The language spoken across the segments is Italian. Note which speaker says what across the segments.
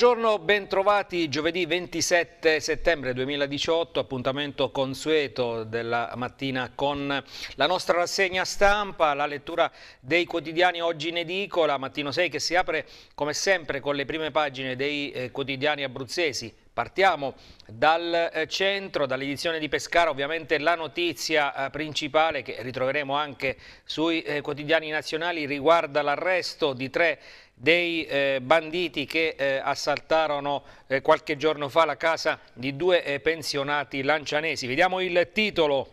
Speaker 1: Buongiorno, bentrovati giovedì 27 settembre 2018, appuntamento consueto della mattina con la nostra rassegna stampa, la lettura dei quotidiani oggi in edicola, mattino 6 che si apre come sempre con le prime pagine dei eh, quotidiani abruzzesi, Partiamo dal eh, centro, dall'edizione di Pescara, ovviamente la notizia eh, principale che ritroveremo anche sui eh, quotidiani nazionali riguarda l'arresto di tre dei eh, banditi che eh, assaltarono eh, qualche giorno fa la casa di due eh, pensionati lancianesi. Vediamo il titolo.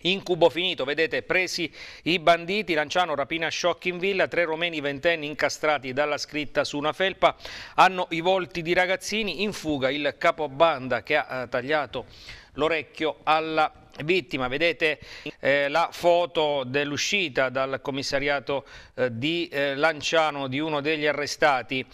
Speaker 1: Incubo finito, vedete, presi i banditi, Lanciano rapina shock in villa, tre romeni ventenni incastrati dalla scritta su una felpa, hanno i volti di ragazzini, in fuga il capobanda che ha eh, tagliato l'orecchio alla vittima. Vedete eh, la foto dell'uscita dal commissariato eh, di eh, Lanciano di uno degli arrestati.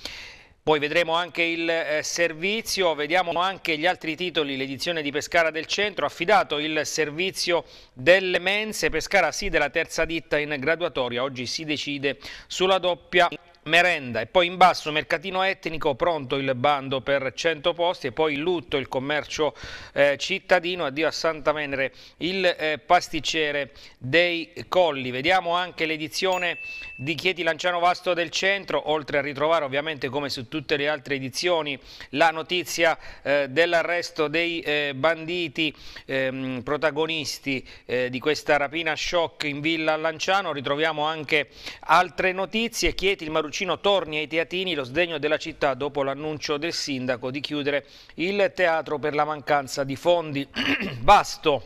Speaker 1: Poi vedremo anche il eh, servizio, vediamo anche gli altri titoli, l'edizione di Pescara del Centro, affidato il servizio delle mense, Pescara sì della terza ditta in graduatoria, oggi si decide sulla doppia merenda e poi in basso mercatino etnico, pronto il bando per 100 posti e poi lutto il commercio eh, cittadino, addio a Santa Venere il eh, pasticcere dei Colli. Vediamo anche l'edizione di Chieti Lanciano Vasto del Centro, oltre a ritrovare ovviamente come su tutte le altre edizioni la notizia eh, dell'arresto dei eh, banditi ehm, protagonisti eh, di questa rapina shock in Villa Lanciano, ritroviamo anche altre notizie, Chieti il Marucino torni ai teatini, lo sdegno della città dopo l'annuncio del sindaco di chiudere il teatro per la mancanza di fondi. Vasto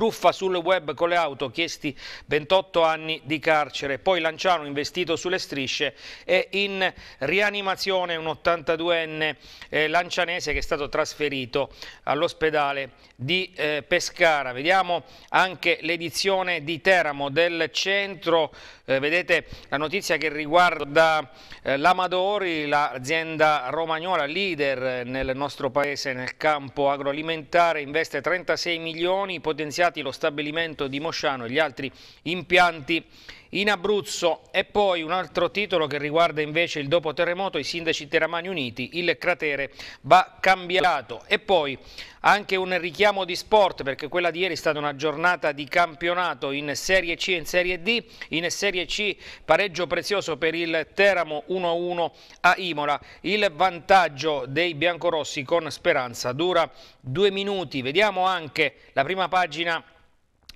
Speaker 1: truffa sul web con le auto, chiesti 28 anni di carcere, poi Lanciano investito sulle strisce e in rianimazione un 82enne eh, lancianese che è stato trasferito all'ospedale di eh, Pescara. Vediamo anche l'edizione di Teramo del centro, eh, vedete la notizia che riguarda eh, l'Amadori, l'azienda romagnola leader nel nostro paese nel campo agroalimentare, investe 36 milioni, potenziali visitati lo stabilimento di Mosciano e gli altri impianti in Abruzzo. E poi un altro titolo che riguarda invece il dopo terremoto, i sindaci teramani uniti, il cratere va cambiato. E poi anche un richiamo di sport perché quella di ieri è stata una giornata di campionato in Serie C e in Serie D. In Serie C pareggio prezioso per il Teramo 1-1 a Imola. Il vantaggio dei biancorossi con speranza dura due minuti. Vediamo anche la prima pagina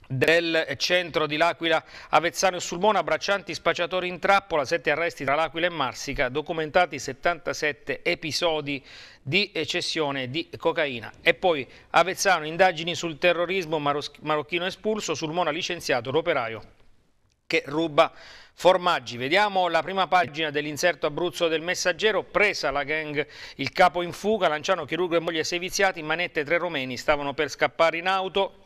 Speaker 1: del centro di L'Aquila, Avezzano e Sulmona, braccianti spacciatori in trappola, sette arresti tra L'Aquila e Marsica, documentati 77 episodi di cessione di cocaina. E poi Avezzano, indagini sul terrorismo, marocchino espulso, Sulmona licenziato, l'operaio che ruba formaggi. Vediamo la prima pagina dell'inserto Abruzzo del Messaggero, presa la gang, il capo in fuga, Lanciano, chirurgo e moglie seviziati, manette tre romeni, stavano per scappare in auto,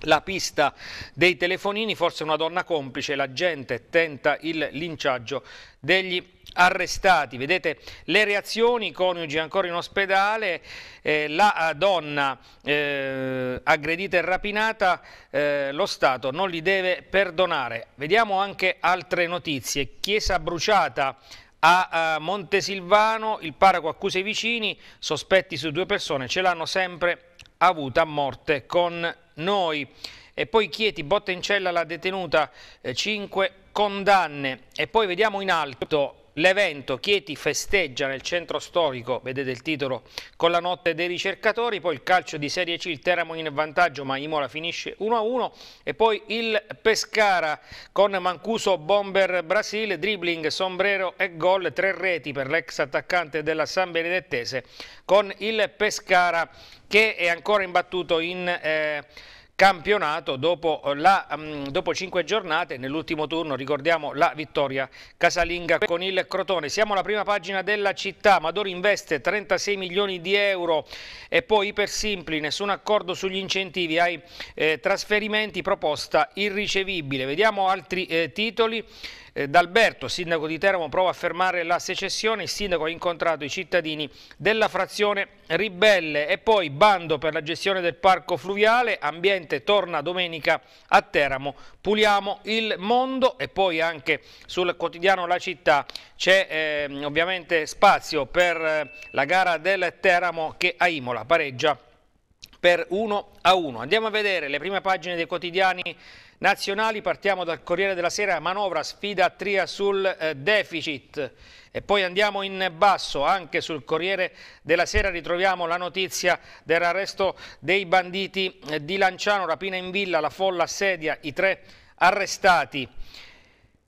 Speaker 1: la pista dei telefonini, forse una donna complice, la gente tenta il linciaggio degli arrestati. Vedete le reazioni, coniugi ancora in ospedale, eh, la donna eh, aggredita e rapinata, eh, lo Stato non li deve perdonare. Vediamo anche altre notizie. Chiesa bruciata a Montesilvano, il parroco accusa i vicini, sospetti su due persone, ce l'hanno sempre avuta a morte con noi. E poi Chieti, botta in cella la detenuta, 5 eh, condanne. E poi vediamo in alto L'evento Chieti festeggia nel centro storico, vedete il titolo, con la notte dei ricercatori, poi il calcio di Serie C, il Teramo in vantaggio ma Imola finisce 1-1 e poi il Pescara con Mancuso Bomber Brasil, dribbling, sombrero e gol, tre reti per l'ex attaccante della San Benedettese con il Pescara che è ancora imbattuto in... Eh, campionato dopo, eh, la, mm, dopo cinque giornate, nell'ultimo turno ricordiamo la vittoria casalinga con il Crotone. Siamo alla prima pagina della città, Madori investe 36 milioni di euro e poi Ipersimpli, nessun accordo sugli incentivi ai eh, trasferimenti, proposta irricevibile. Vediamo altri eh, titoli. Eh, D'Alberto, sindaco di Teramo, prova a fermare la secessione. Il sindaco ha incontrato i cittadini della frazione Ribelle e poi bando per la gestione del parco fluviale. Ambiente torna domenica a Teramo. Puliamo il mondo e poi anche sul quotidiano La Città c'è eh, ovviamente spazio per eh, la gara del Teramo che a Imola pareggia per 1 a 1. Andiamo a vedere le prime pagine dei quotidiani nazionali. Partiamo dal Corriere della Sera, manovra, sfida a tria sul eh, deficit. E poi andiamo in basso, anche sul Corriere della Sera ritroviamo la notizia dell'arresto dei banditi eh, di Lanciano, rapina in villa, la folla assedia, i tre arrestati.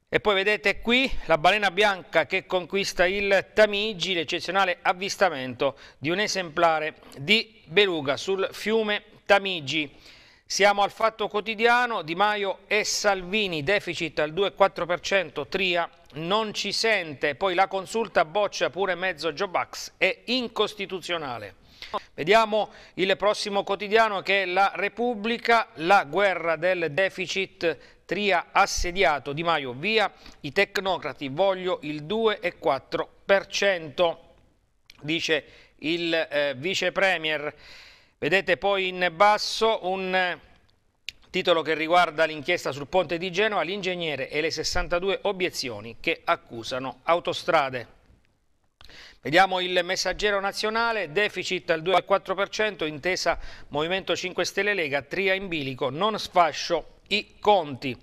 Speaker 1: E poi vedete qui la balena bianca che conquista il Tamigi, l'eccezionale avvistamento di un esemplare di beluga sul fiume Tamigi. Siamo al fatto quotidiano, Di Maio e Salvini, deficit al 2,4%, Tria non ci sente, poi la consulta boccia pure mezzo Jobax, è incostituzionale. Vediamo il prossimo quotidiano che è la Repubblica, la guerra del deficit Tria assediato, Di Maio via, i tecnocrati voglio il 2,4%, dice il eh, vice premier. Vedete poi in basso un titolo che riguarda l'inchiesta sul ponte di Genova, l'ingegnere e le 62 obiezioni che accusano autostrade. Vediamo il messaggero nazionale, deficit al 2,4%, intesa Movimento 5 Stelle Lega, tria in bilico, non sfascio i conti.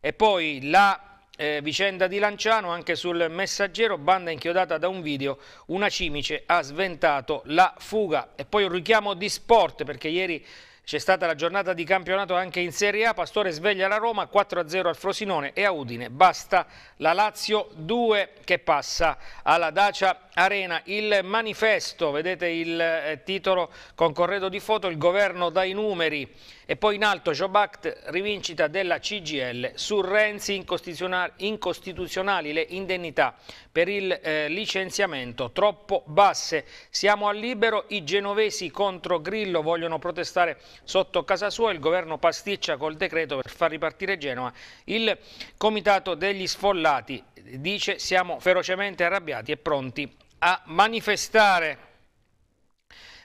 Speaker 1: E poi la eh, vicenda di Lanciano, anche sul messaggero, banda inchiodata da un video, una cimice ha sventato la fuga. E poi un richiamo di sport, perché ieri c'è stata la giornata di campionato anche in Serie A, Pastore sveglia la Roma, 4-0 al Frosinone e a Udine. Basta la Lazio 2 che passa alla Dacia Arena, il manifesto, vedete il eh, titolo con corredo di foto, il governo dai numeri e poi in alto Jobact, rivincita della CGL, su Renzi incostituzionali le indennità per il eh, licenziamento troppo basse, siamo al libero, i genovesi contro Grillo vogliono protestare sotto casa sua, il governo pasticcia col decreto per far ripartire Genova, il comitato degli sfollati dice siamo ferocemente arrabbiati e pronti a manifestare.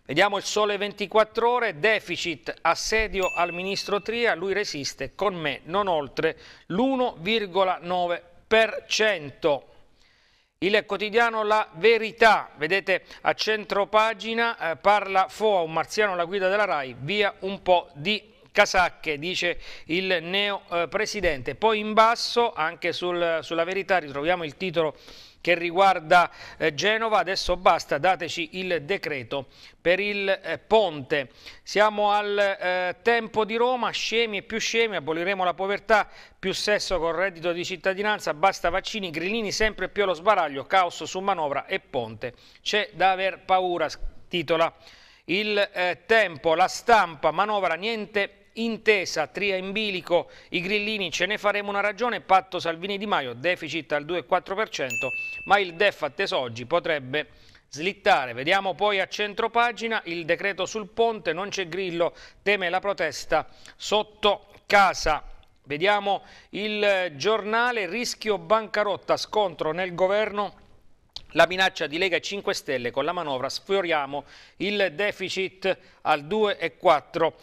Speaker 1: Vediamo il sole 24 ore, deficit, assedio al ministro Tria, lui resiste con me, non oltre l'1,9%. Il quotidiano La Verità, vedete a centro pagina, eh, parla Foa, un marziano alla guida della RAI, via un po' di casacche, dice il neo eh, presidente. Poi in basso, anche sul, sulla Verità, ritroviamo il titolo che riguarda eh, Genova. Adesso basta, dateci il decreto per il eh, ponte. Siamo al eh, tempo di Roma, scemi e più scemi, aboliremo la povertà, più sesso con reddito di cittadinanza, basta vaccini, grillini sempre più allo sbaraglio, caos su manovra e ponte. C'è da aver paura, titola il eh, tempo, la stampa, manovra, niente intesa, Tria in bilico, i grillini ce ne faremo una ragione, patto Salvini Di Maio, deficit al 2,4%, ma il DEF atteso oggi potrebbe slittare. Vediamo poi a centro pagina il decreto sul ponte, non c'è grillo, teme la protesta sotto casa. Vediamo il giornale, rischio bancarotta, scontro nel governo la minaccia di Lega 5 Stelle con la manovra sfioriamo il deficit al 2,4%.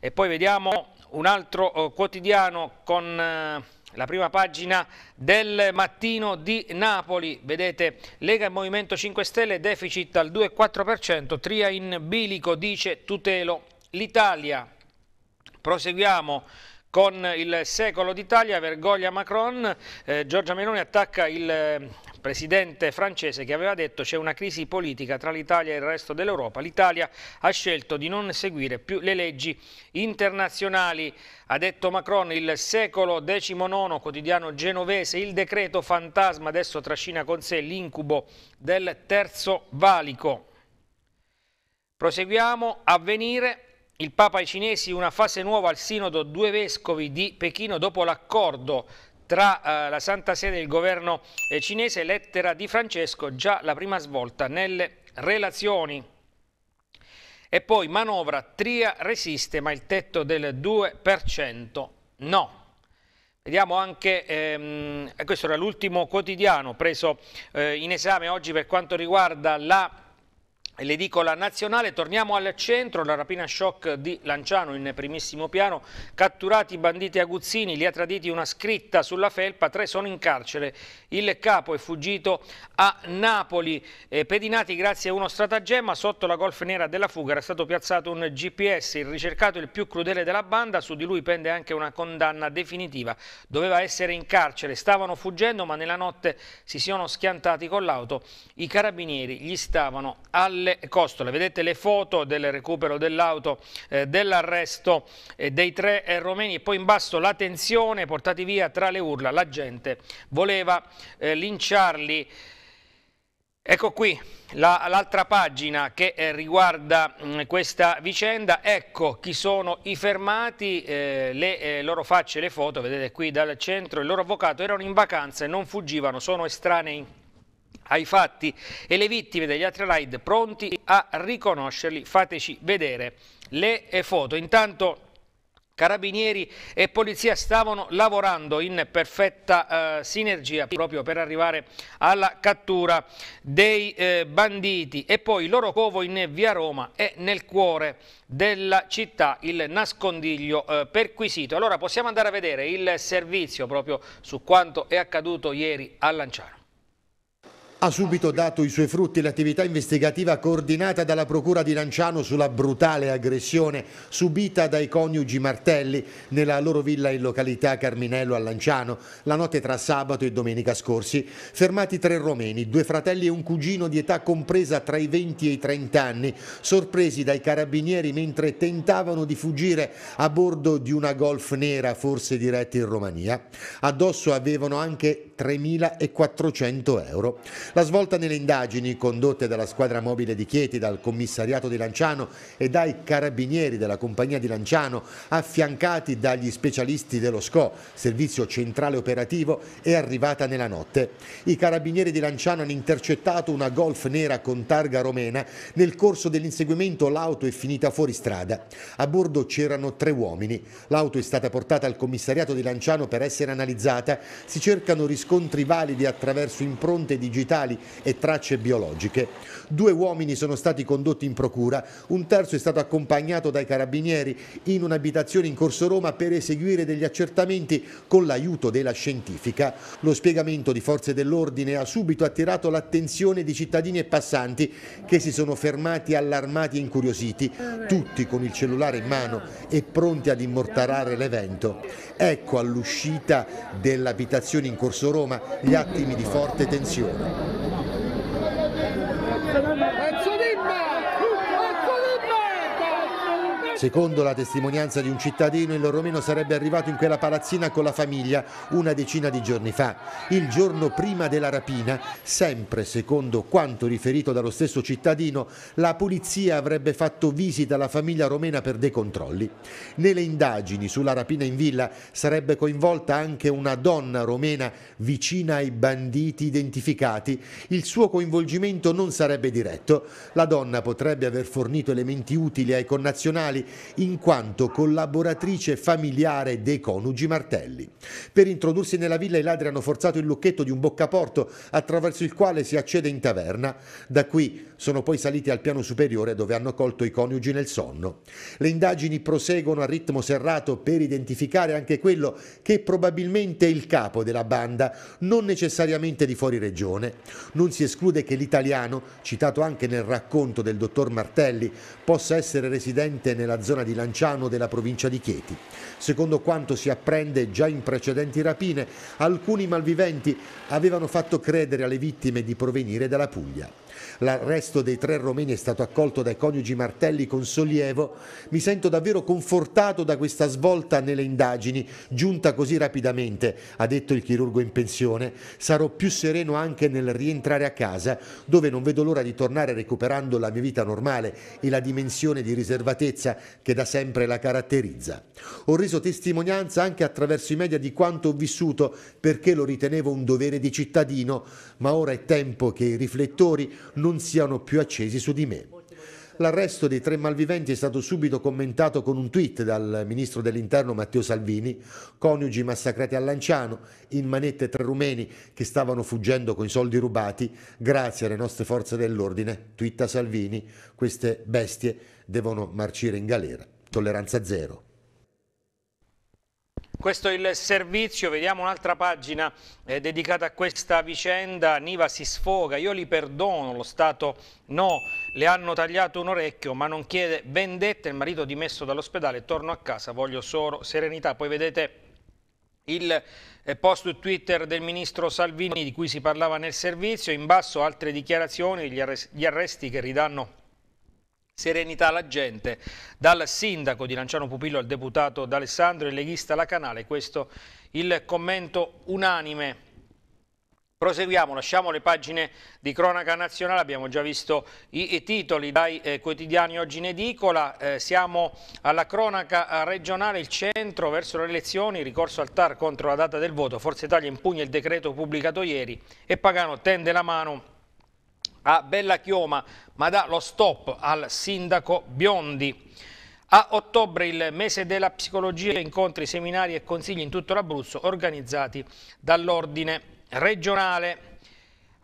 Speaker 1: E poi vediamo un altro eh, quotidiano con eh, la prima pagina del mattino di Napoli. Vedete Lega e Movimento 5 Stelle, deficit al 2,4%, Tria in bilico, dice tutelo l'Italia. Proseguiamo con il secolo d'Italia, vergogna Macron, eh, Giorgia Meloni attacca il presidente francese che aveva detto c'è una crisi politica tra l'Italia e il resto dell'Europa. L'Italia ha scelto di non seguire più le leggi internazionali. Ha detto Macron il secolo XIX quotidiano genovese, il decreto fantasma adesso trascina con sé l'incubo del terzo valico. Proseguiamo, a venire. il Papa ai cinesi una fase nuova al sinodo, due vescovi di Pechino dopo l'accordo tra eh, la Santa Sede e il governo eh, cinese, lettera di Francesco, già la prima svolta nelle relazioni. E poi manovra, Tria resiste, ma il tetto del 2% no. Vediamo anche, ehm, questo era l'ultimo quotidiano preso eh, in esame oggi per quanto riguarda la L'edicola nazionale, torniamo al centro, la rapina shock di Lanciano in primissimo piano, catturati i banditi aguzzini, li ha traditi una scritta sulla felpa, tre sono in carcere, il capo è fuggito a Napoli, eh, pedinati grazie a uno stratagemma, sotto la golf nera della fuga era stato piazzato un GPS, il ricercato è il più crudele della banda, su di lui pende anche una condanna definitiva, doveva essere in carcere, stavano fuggendo ma nella notte si sono schiantati con l'auto, i carabinieri gli stavano alle alle costole. Vedete le foto del recupero dell'auto, eh, dell'arresto eh, dei tre eh, romeni e poi in basso la tensione, portati via tra le urla, la gente voleva eh, linciarli. Ecco qui l'altra la, pagina che eh, riguarda mh, mm, questa vicenda, ecco chi sono i fermati, eh, le eh, loro facce, le foto, vedete qui dal centro, il loro avvocato erano in vacanza e non fuggivano, sono estranei ai fatti e le vittime degli altri raid pronti a riconoscerli. Fateci vedere le eh, foto. Intanto... Carabinieri e polizia stavano lavorando in perfetta eh, sinergia proprio per arrivare alla cattura dei eh, banditi e poi il loro covo in via Roma è nel cuore della città il nascondiglio eh, perquisito. Allora possiamo andare a vedere il servizio proprio su quanto è accaduto ieri a Lanciano.
Speaker 2: Ha subito dato i suoi frutti l'attività investigativa coordinata dalla Procura di Lanciano sulla brutale aggressione subita dai coniugi Martelli nella loro villa in località Carminello a Lanciano la notte tra sabato e domenica scorsi. Fermati tre romeni, due fratelli e un cugino di età compresa tra i 20 e i 30 anni, sorpresi dai carabinieri mentre tentavano di fuggire a bordo di una golf nera forse diretta in Romania. Addosso avevano anche 3.400 euro. La svolta nelle indagini condotte dalla squadra mobile di Chieti, dal commissariato di Lanciano e dai carabinieri della compagnia di Lanciano, affiancati dagli specialisti dello SCO, servizio centrale operativo, è arrivata nella notte. I carabinieri di Lanciano hanno intercettato una golf nera con targa romena. Nel corso dell'inseguimento l'auto è finita fuori strada. A bordo c'erano tre uomini. L'auto è stata portata al commissariato di Lanciano per essere analizzata. Si cercano riscontri validi attraverso impronte digitali vegetali e tracce biologiche. Due uomini sono stati condotti in procura, un terzo è stato accompagnato dai carabinieri in un'abitazione in Corso Roma per eseguire degli accertamenti con l'aiuto della scientifica. Lo spiegamento di forze dell'ordine ha subito attirato l'attenzione di cittadini e passanti che si sono fermati allarmati e incuriositi, tutti con il cellulare in mano e pronti ad immortarare l'evento. Ecco all'uscita dell'abitazione in Corso Roma gli attimi di forte tensione. Thank you. Secondo la testimonianza di un cittadino, il romeno sarebbe arrivato in quella palazzina con la famiglia una decina di giorni fa. Il giorno prima della rapina, sempre secondo quanto riferito dallo stesso cittadino, la polizia avrebbe fatto visita alla famiglia romena per dei controlli. Nelle indagini sulla rapina in villa sarebbe coinvolta anche una donna romena vicina ai banditi identificati. Il suo coinvolgimento non sarebbe diretto. La donna potrebbe aver fornito elementi utili ai connazionali in quanto collaboratrice familiare dei coniugi Martelli. Per introdursi nella villa i ladri hanno forzato il lucchetto di un boccaporto attraverso il quale si accede in taverna, da qui sono poi saliti al piano superiore dove hanno colto i coniugi nel sonno. Le indagini proseguono a ritmo serrato per identificare anche quello che è probabilmente il capo della banda, non necessariamente di fuori regione. Non si esclude che l'italiano, citato anche nel racconto del dottor Martelli, possa essere residente nella zona di Lanciano della provincia di Chieti. Secondo quanto si apprende già in precedenti rapine, alcuni malviventi avevano fatto credere alle vittime di provenire dalla Puglia. L'arresto dei tre romeni è stato accolto dai coniugi Martelli con sollievo. Mi sento davvero confortato da questa svolta nelle indagini, giunta così rapidamente, ha detto il chirurgo in pensione. Sarò più sereno anche nel rientrare a casa, dove non vedo l'ora di tornare recuperando la mia vita normale e la dimensione di riservatezza che da sempre la caratterizza. Ho reso testimonianza anche attraverso i media di quanto ho vissuto perché lo ritenevo un dovere di cittadino, ma ora è tempo che i riflettori non non siano più accesi su di me. L'arresto dei tre malviventi è stato subito commentato con un tweet dal ministro dell'interno Matteo Salvini, coniugi massacrati a Lanciano, in manette tre rumeni che stavano fuggendo con i soldi rubati, grazie alle nostre forze dell'ordine, twitta Salvini, queste bestie devono marcire in galera. Tolleranza zero.
Speaker 1: Questo è il servizio, vediamo un'altra pagina eh, dedicata a questa vicenda, Niva si sfoga, io li perdono, lo Stato no, le hanno tagliato un orecchio ma non chiede vendetta, il marito dimesso dall'ospedale, torno a casa, voglio solo serenità, poi vedete il eh, post su Twitter del ministro Salvini di cui si parlava nel servizio, in basso altre dichiarazioni, gli arresti che ridanno Serenità alla gente. Dal sindaco di Lanciano Pupillo al deputato D'Alessandro e leghista La Canale, questo il commento unanime. Proseguiamo, lasciamo le pagine di cronaca nazionale, abbiamo già visto i, i titoli dai eh, quotidiani oggi in edicola, eh, siamo alla cronaca eh, regionale, il centro verso le elezioni, ricorso al TAR contro la data del voto, Forza Italia impugna il decreto pubblicato ieri e Pagano tende la mano a Bella Chioma, ma dà lo stop al sindaco Biondi. A ottobre il mese della psicologia, incontri, seminari e consigli in tutto l'Abruzzo organizzati dall'ordine regionale.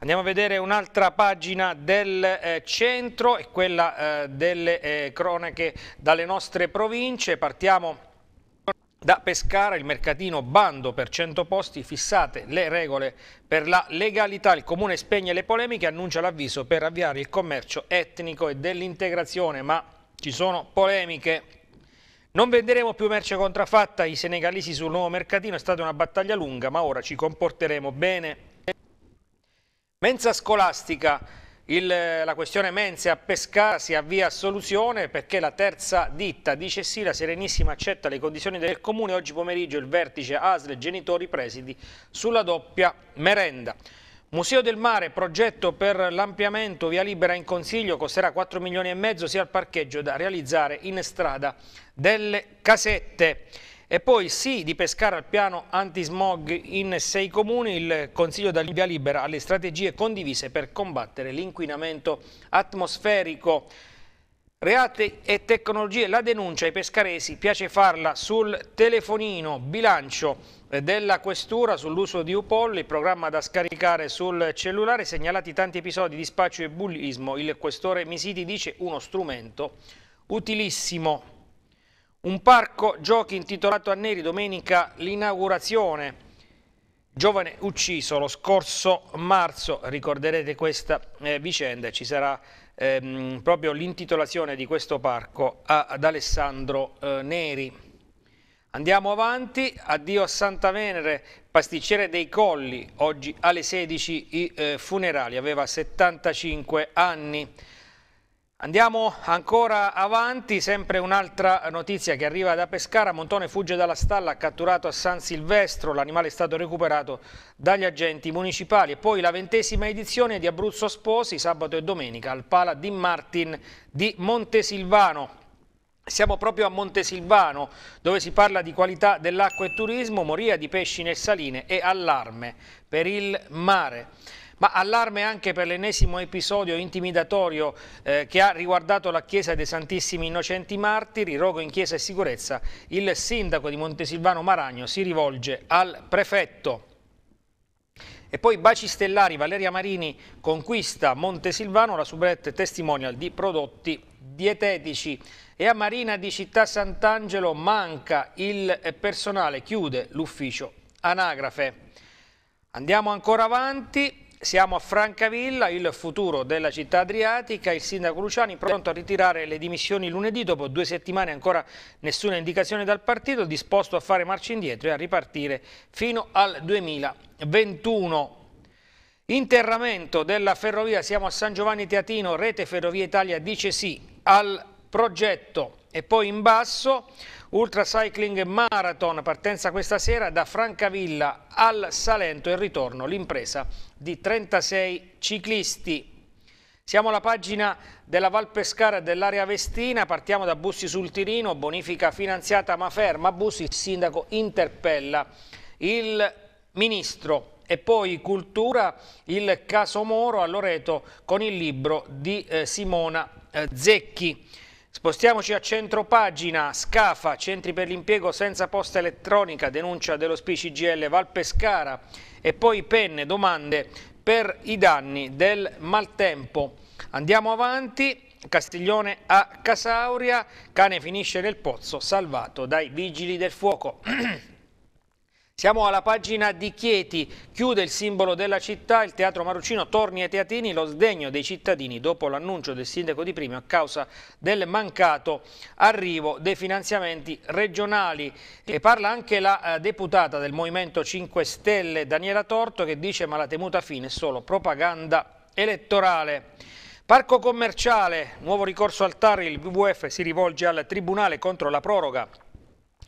Speaker 1: Andiamo a vedere un'altra pagina del eh, centro e quella eh, delle eh, cronache dalle nostre province. Partiamo da Pescara il mercatino bando per 100 posti, fissate le regole per la legalità, il comune spegne le polemiche e annuncia l'avviso per avviare il commercio etnico e dell'integrazione, ma ci sono polemiche. Non venderemo più merce contraffatta, ai senegalesi sul nuovo mercatino è stata una battaglia lunga, ma ora ci comporteremo bene. Mensa scolastica, il, la questione Mense a Pescara si avvia a soluzione perché la terza ditta dice sì, la Serenissima accetta le condizioni del Comune. Oggi pomeriggio il vertice ASL genitori presidi sulla doppia merenda. Museo del Mare, progetto per l'ampliamento via libera in consiglio, costerà 4 milioni e mezzo sia al parcheggio da realizzare in strada delle casette. E poi sì di pescare al piano antismog in sei comuni, il Consiglio dà via libera alle strategie condivise per combattere l'inquinamento atmosferico. Reati e tecnologie, la denuncia ai pescaresi, piace farla sul telefonino, bilancio eh, della questura sull'uso di UPOL, il programma da scaricare sul cellulare, segnalati tanti episodi di spaccio e bullismo, il questore Misiti dice uno strumento utilissimo. Un parco giochi intitolato a Neri domenica l'inaugurazione. Giovane ucciso lo scorso marzo, ricorderete questa eh, vicenda, ci sarà ehm, proprio l'intitolazione di questo parco a, ad Alessandro eh, Neri. Andiamo avanti, addio a Santa Venere, pasticcere dei Colli, oggi alle 16 i eh, funerali, aveva 75 anni. Andiamo ancora avanti, sempre un'altra notizia che arriva da Pescara, Montone fugge dalla stalla, catturato a San Silvestro, l'animale è stato recuperato dagli agenti municipali e poi la ventesima edizione di Abruzzo Sposi, sabato e domenica al Pala di Martin di Montesilvano. Siamo proprio a Montesilvano, dove si parla di qualità dell'acqua e turismo, moria di pesci nel saline e allarme per il mare. Ma allarme anche per l'ennesimo episodio intimidatorio eh, che ha riguardato la chiesa dei Santissimi Innocenti Martiri, rogo in chiesa e sicurezza, il sindaco di Montesilvano Maragno si rivolge al prefetto. E poi Baci Stellari, Valeria Marini conquista Montesilvano, la subrette testimonial di prodotti dietetici. E a Marina di Città Sant'Angelo manca il personale, chiude l'ufficio anagrafe. Andiamo ancora avanti, siamo a Francavilla, il futuro della città adriatica, il sindaco Luciani pronto a ritirare le dimissioni lunedì, dopo due settimane ancora nessuna indicazione dal partito, disposto a fare marcia indietro e a ripartire fino al 2021. Interramento della ferrovia, siamo a San Giovanni Teatino, Rete Ferrovia Italia dice sì al progetto e poi in basso... Ultra Cycling Marathon, partenza questa sera da Francavilla al Salento e ritorno l'impresa di 36 ciclisti. Siamo alla pagina della Val Valpescara dell'area Vestina, partiamo da Bussi sul Tirino, bonifica finanziata ma ferma, Bussi il sindaco interpella il ministro e poi cultura il caso Moro a Loreto con il libro di eh, Simona eh, Zecchi. Spostiamoci a centro pagina, Scafa, centri per l'impiego senza posta elettronica, denuncia dello SPI CGL Valpescara e poi penne, domande per i danni del maltempo. Andiamo avanti, Castiglione a Casauria, cane finisce nel pozzo salvato dai vigili del fuoco. Siamo alla pagina di Chieti, chiude il simbolo della città, il teatro Maruccino torni ai teatini, lo sdegno dei cittadini dopo l'annuncio del sindaco di Primio a causa del mancato arrivo dei finanziamenti regionali. E parla anche la eh, deputata del Movimento 5 Stelle Daniela Torto che dice ma la temuta fine è solo propaganda elettorale. Parco commerciale, nuovo ricorso al TAR, il WWF si rivolge al Tribunale contro la proroga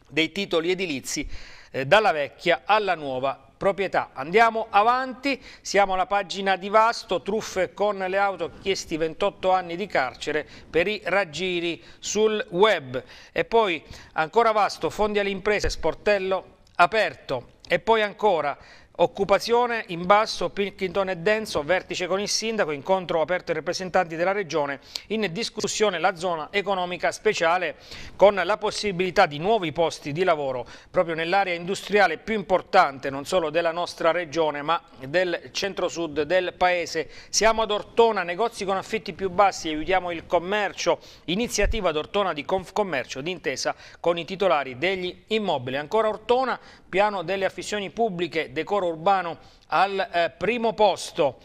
Speaker 1: dei titoli edilizi eh, dalla vecchia alla nuova proprietà. Andiamo avanti, siamo alla pagina di Vasto, truffe con le auto, chiesti 28 anni di carcere per i raggiri sul web. E poi ancora Vasto, fondi alle imprese, sportello aperto. E poi ancora Occupazione in basso, Pilkington e Denso, vertice con il sindaco, incontro aperto ai rappresentanti della regione, in discussione la zona economica speciale con la possibilità di nuovi posti di lavoro proprio nell'area industriale più importante non solo della nostra regione ma del centro-sud del paese. Siamo ad Ortona, negozi con affitti più bassi, aiutiamo il commercio, iniziativa ad Ortona di Confcommercio d'intesa con i titolari degli immobili. Ancora Ortona, piano delle affissioni pubbliche, decoro urbano al eh, primo posto.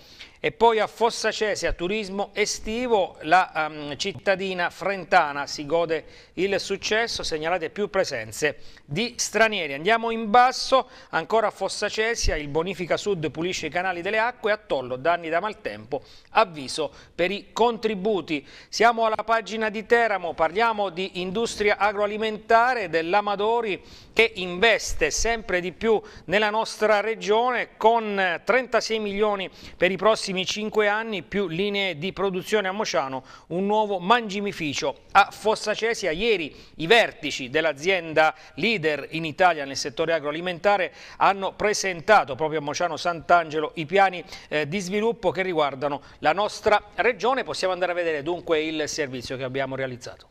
Speaker 1: E poi a Fossa a turismo estivo, la um, cittadina frentana si gode il successo, segnalate più presenze di stranieri. Andiamo in basso, ancora a Fossacesia, il Bonifica Sud pulisce i canali delle acque, a Tollo danni da maltempo, avviso per i contributi. Siamo alla pagina di Teramo, parliamo di industria agroalimentare dell'Amadori che investe sempre di più nella nostra regione con 36 eh, milioni per i prossimi prossimi 5 anni più linee di produzione a Mociano, un nuovo mangimificio a Fossacesia. Ieri i vertici dell'azienda leader in Italia nel settore agroalimentare hanno presentato proprio a Mociano Sant'Angelo i piani eh, di sviluppo che riguardano la nostra regione. Possiamo andare a vedere dunque il servizio che abbiamo realizzato.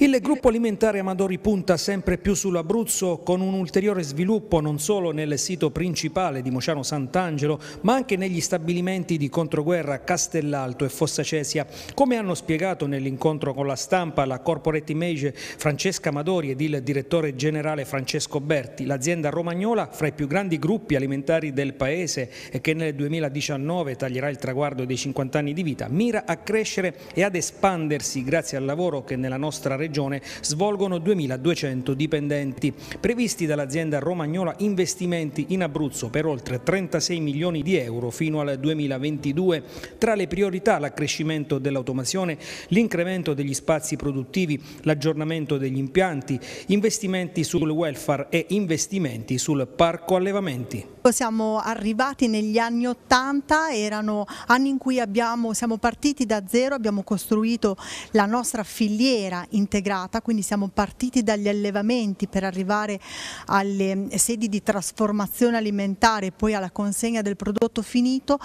Speaker 1: Il gruppo alimentare Amadori punta sempre più sull'Abruzzo con un ulteriore sviluppo non solo nel sito principale di Mociano Sant'Angelo ma anche negli stabilimenti di controguerra Castellalto e Fossacesia. Come hanno spiegato nell'incontro con la stampa la corporate image Francesca Amadori ed il direttore generale Francesco Berti, l'azienda romagnola fra i più grandi gruppi alimentari del paese e che nel 2019 taglierà il traguardo dei 50 anni di vita, mira a crescere e ad espandersi grazie al lavoro che nella nostra nostra regione svolgono 2.200 dipendenti. Previsti dall'azienda romagnola investimenti in Abruzzo per oltre 36 milioni di euro fino al 2022. Tra le priorità l'accrescimento dell'automazione, l'incremento degli spazi produttivi, l'aggiornamento degli impianti, investimenti sul welfare e investimenti sul parco allevamenti.
Speaker 3: Siamo arrivati negli anni 80, erano anni in cui abbiamo, siamo partiti da zero, abbiamo costruito la nostra filiera integrata, quindi siamo partiti dagli allevamenti per arrivare alle sedi di trasformazione alimentare e poi alla consegna del prodotto finito,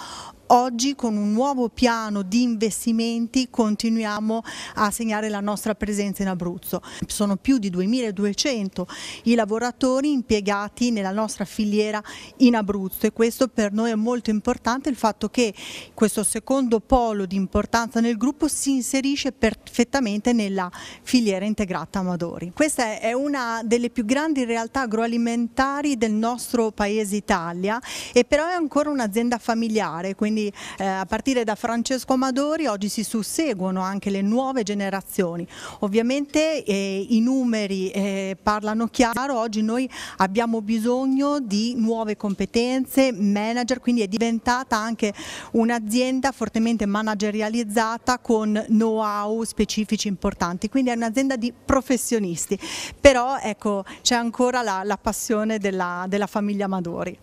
Speaker 3: Oggi con un nuovo piano di investimenti continuiamo a segnare la nostra presenza in Abruzzo. Sono più di 2200 i lavoratori impiegati nella nostra filiera in Abruzzo e questo per noi è molto importante il fatto che questo secondo polo di importanza nel gruppo si inserisce perfettamente nella filiera integrata Amadori. Questa è una delle più grandi realtà agroalimentari del nostro paese Italia e però è ancora un'azienda familiare, quindi quindi eh, a partire da Francesco Amadori oggi si susseguono anche le nuove generazioni. Ovviamente eh, i numeri eh, parlano chiaro, oggi noi abbiamo bisogno di nuove competenze, manager, quindi è diventata anche un'azienda fortemente managerializzata con know-how specifici importanti, quindi è un'azienda di professionisti, però ecco c'è ancora la, la passione della, della famiglia Amadori.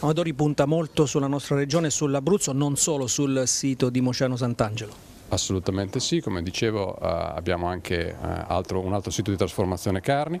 Speaker 1: Amadori punta molto
Speaker 4: sulla nostra regione sull'Abruzzo, non solo sul sito di Mociano Sant'Angelo. Assolutamente sì, come dicevo eh, abbiamo anche eh, altro, un altro sito di trasformazione carni,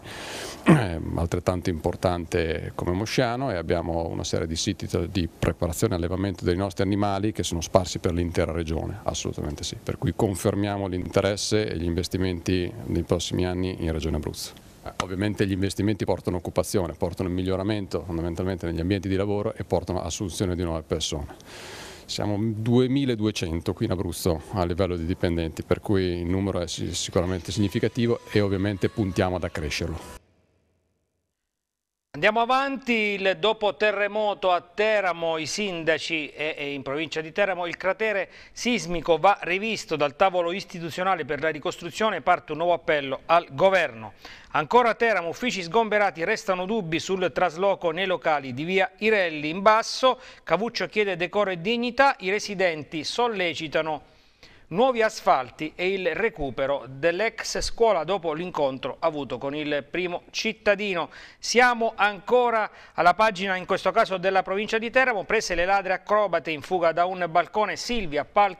Speaker 4: ehm, altrettanto importante come Mosciano e abbiamo una serie di siti di preparazione e allevamento dei nostri animali che sono sparsi per l'intera regione, assolutamente sì, per cui confermiamo l'interesse e gli investimenti nei prossimi anni in Regione Abruzzo. Eh, ovviamente gli investimenti portano occupazione, portano miglioramento fondamentalmente negli ambienti di lavoro e portano assunzione di nuove persone. Siamo 2200 qui in Abruzzo a livello di dipendenti, per cui il numero è sicuramente significativo e ovviamente puntiamo ad accrescerlo.
Speaker 1: Andiamo avanti, il dopo terremoto a Teramo, i sindaci e, in provincia di Teramo, il cratere sismico va rivisto dal tavolo istituzionale per la ricostruzione, parte un nuovo appello al governo. Ancora a Teramo, uffici sgomberati, restano dubbi sul trasloco nei locali di via Irelli in basso, Cavuccio chiede decoro e dignità, i residenti sollecitano nuovi asfalti e il recupero dell'ex scuola dopo l'incontro avuto con il primo cittadino. Siamo ancora alla pagina in questo caso della provincia di Teramo, prese le ladre acrobate in fuga da un balcone Silvia ha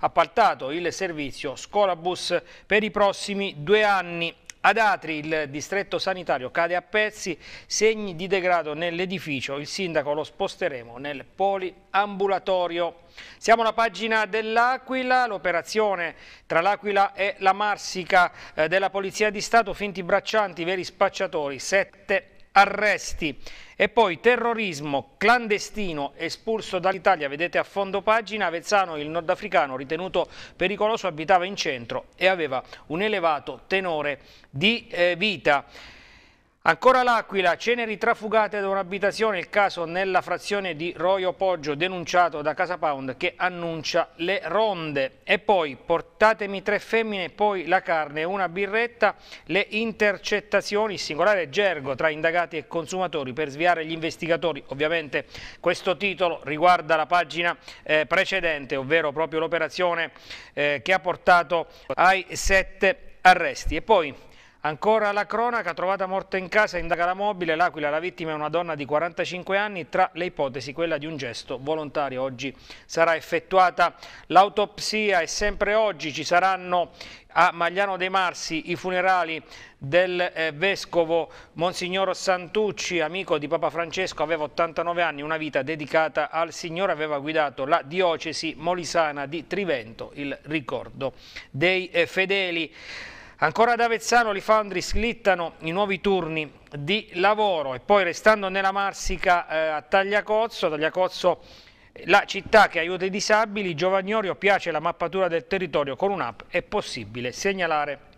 Speaker 1: appaltato il servizio scuola bus per i prossimi due anni. Ad Atri il distretto sanitario cade a pezzi, segni di degrado nell'edificio, il sindaco lo sposteremo nel poliambulatorio. Siamo alla pagina dell'Aquila, l'operazione tra l'Aquila e la Marsica eh, della Polizia di Stato, finti braccianti, veri spacciatori, sette arresti. E poi terrorismo clandestino espulso dall'Italia, vedete a fondo pagina, Avezzano, il nordafricano ritenuto pericoloso, abitava in centro e aveva un elevato tenore di eh, vita. Ancora l'Aquila, ceneri trafugate da un'abitazione, il caso nella frazione di Roio Poggio denunciato da Casa Pound che annuncia le ronde. E poi portatemi tre femmine, poi la carne, una birretta, le intercettazioni, singolare gergo tra indagati e consumatori per sviare gli investigatori. Ovviamente questo titolo riguarda la pagina eh, precedente, ovvero proprio l'operazione eh, che ha portato ai sette arresti. E poi Ancora la cronaca, trovata morta in casa, indaga la mobile, l'Aquila, la vittima è una donna di 45 anni, tra le ipotesi quella di un gesto volontario. Oggi sarà effettuata l'autopsia e sempre oggi ci saranno a Magliano dei Marsi i funerali del eh, vescovo Monsignor Santucci, amico di Papa Francesco, aveva 89 anni, una vita dedicata al Signore, aveva guidato la diocesi molisana di Trivento, il ricordo dei eh, fedeli. Ancora ad Avezzano li Foundry slittano i nuovi turni di lavoro e poi restando nella Marsica eh, a Tagliacozzo, Tagliacozzo la città che aiuta i disabili, Giovagnorio piace la mappatura del territorio con un'app, è possibile segnalare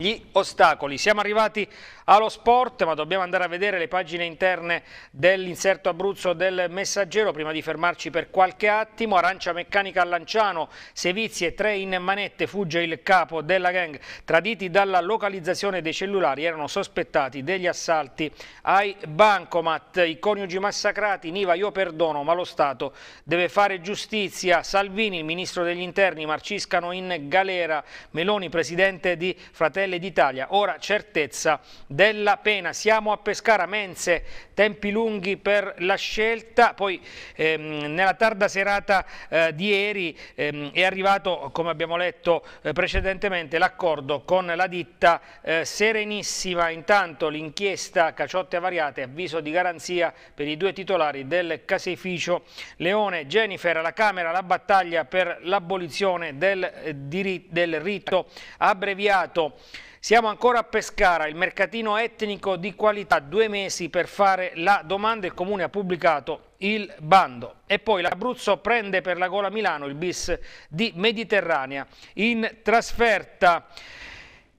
Speaker 1: gli ostacoli. Siamo arrivati allo sport, ma dobbiamo andare a vedere le pagine interne dell'inserto Abruzzo del Messaggero prima di fermarci per qualche attimo. Arancia meccanica a Lanciano, Sevizie, tre in manette, fugge il capo della gang. Traditi dalla localizzazione dei cellulari erano sospettati degli assalti ai bancomat. I coniugi massacrati, Niva io perdono, ma lo Stato deve fare giustizia. Salvini, il ministro degli interni, marciscano in galera. Meloni, presidente di Fratelli Tabelle d'Italia, ora certezza della pena. Siamo a Pescara, Mense, tempi lunghi per la scelta, poi ehm, nella tarda serata eh, di ieri ehm, è arrivato, come abbiamo letto eh, precedentemente, l'accordo con la ditta eh, Serenissima. Intanto l'inchiesta Caciotte Avariate, avviso di garanzia per i due titolari del caseificio Leone. Jennifer, la Camera, la battaglia per l'abolizione del, eh, del rito abbreviato siamo ancora a Pescara, il mercatino etnico di qualità, due mesi per fare la domanda, il Comune ha pubblicato il bando. E poi l'Abruzzo prende per la gola Milano il bis di Mediterranea in trasferta.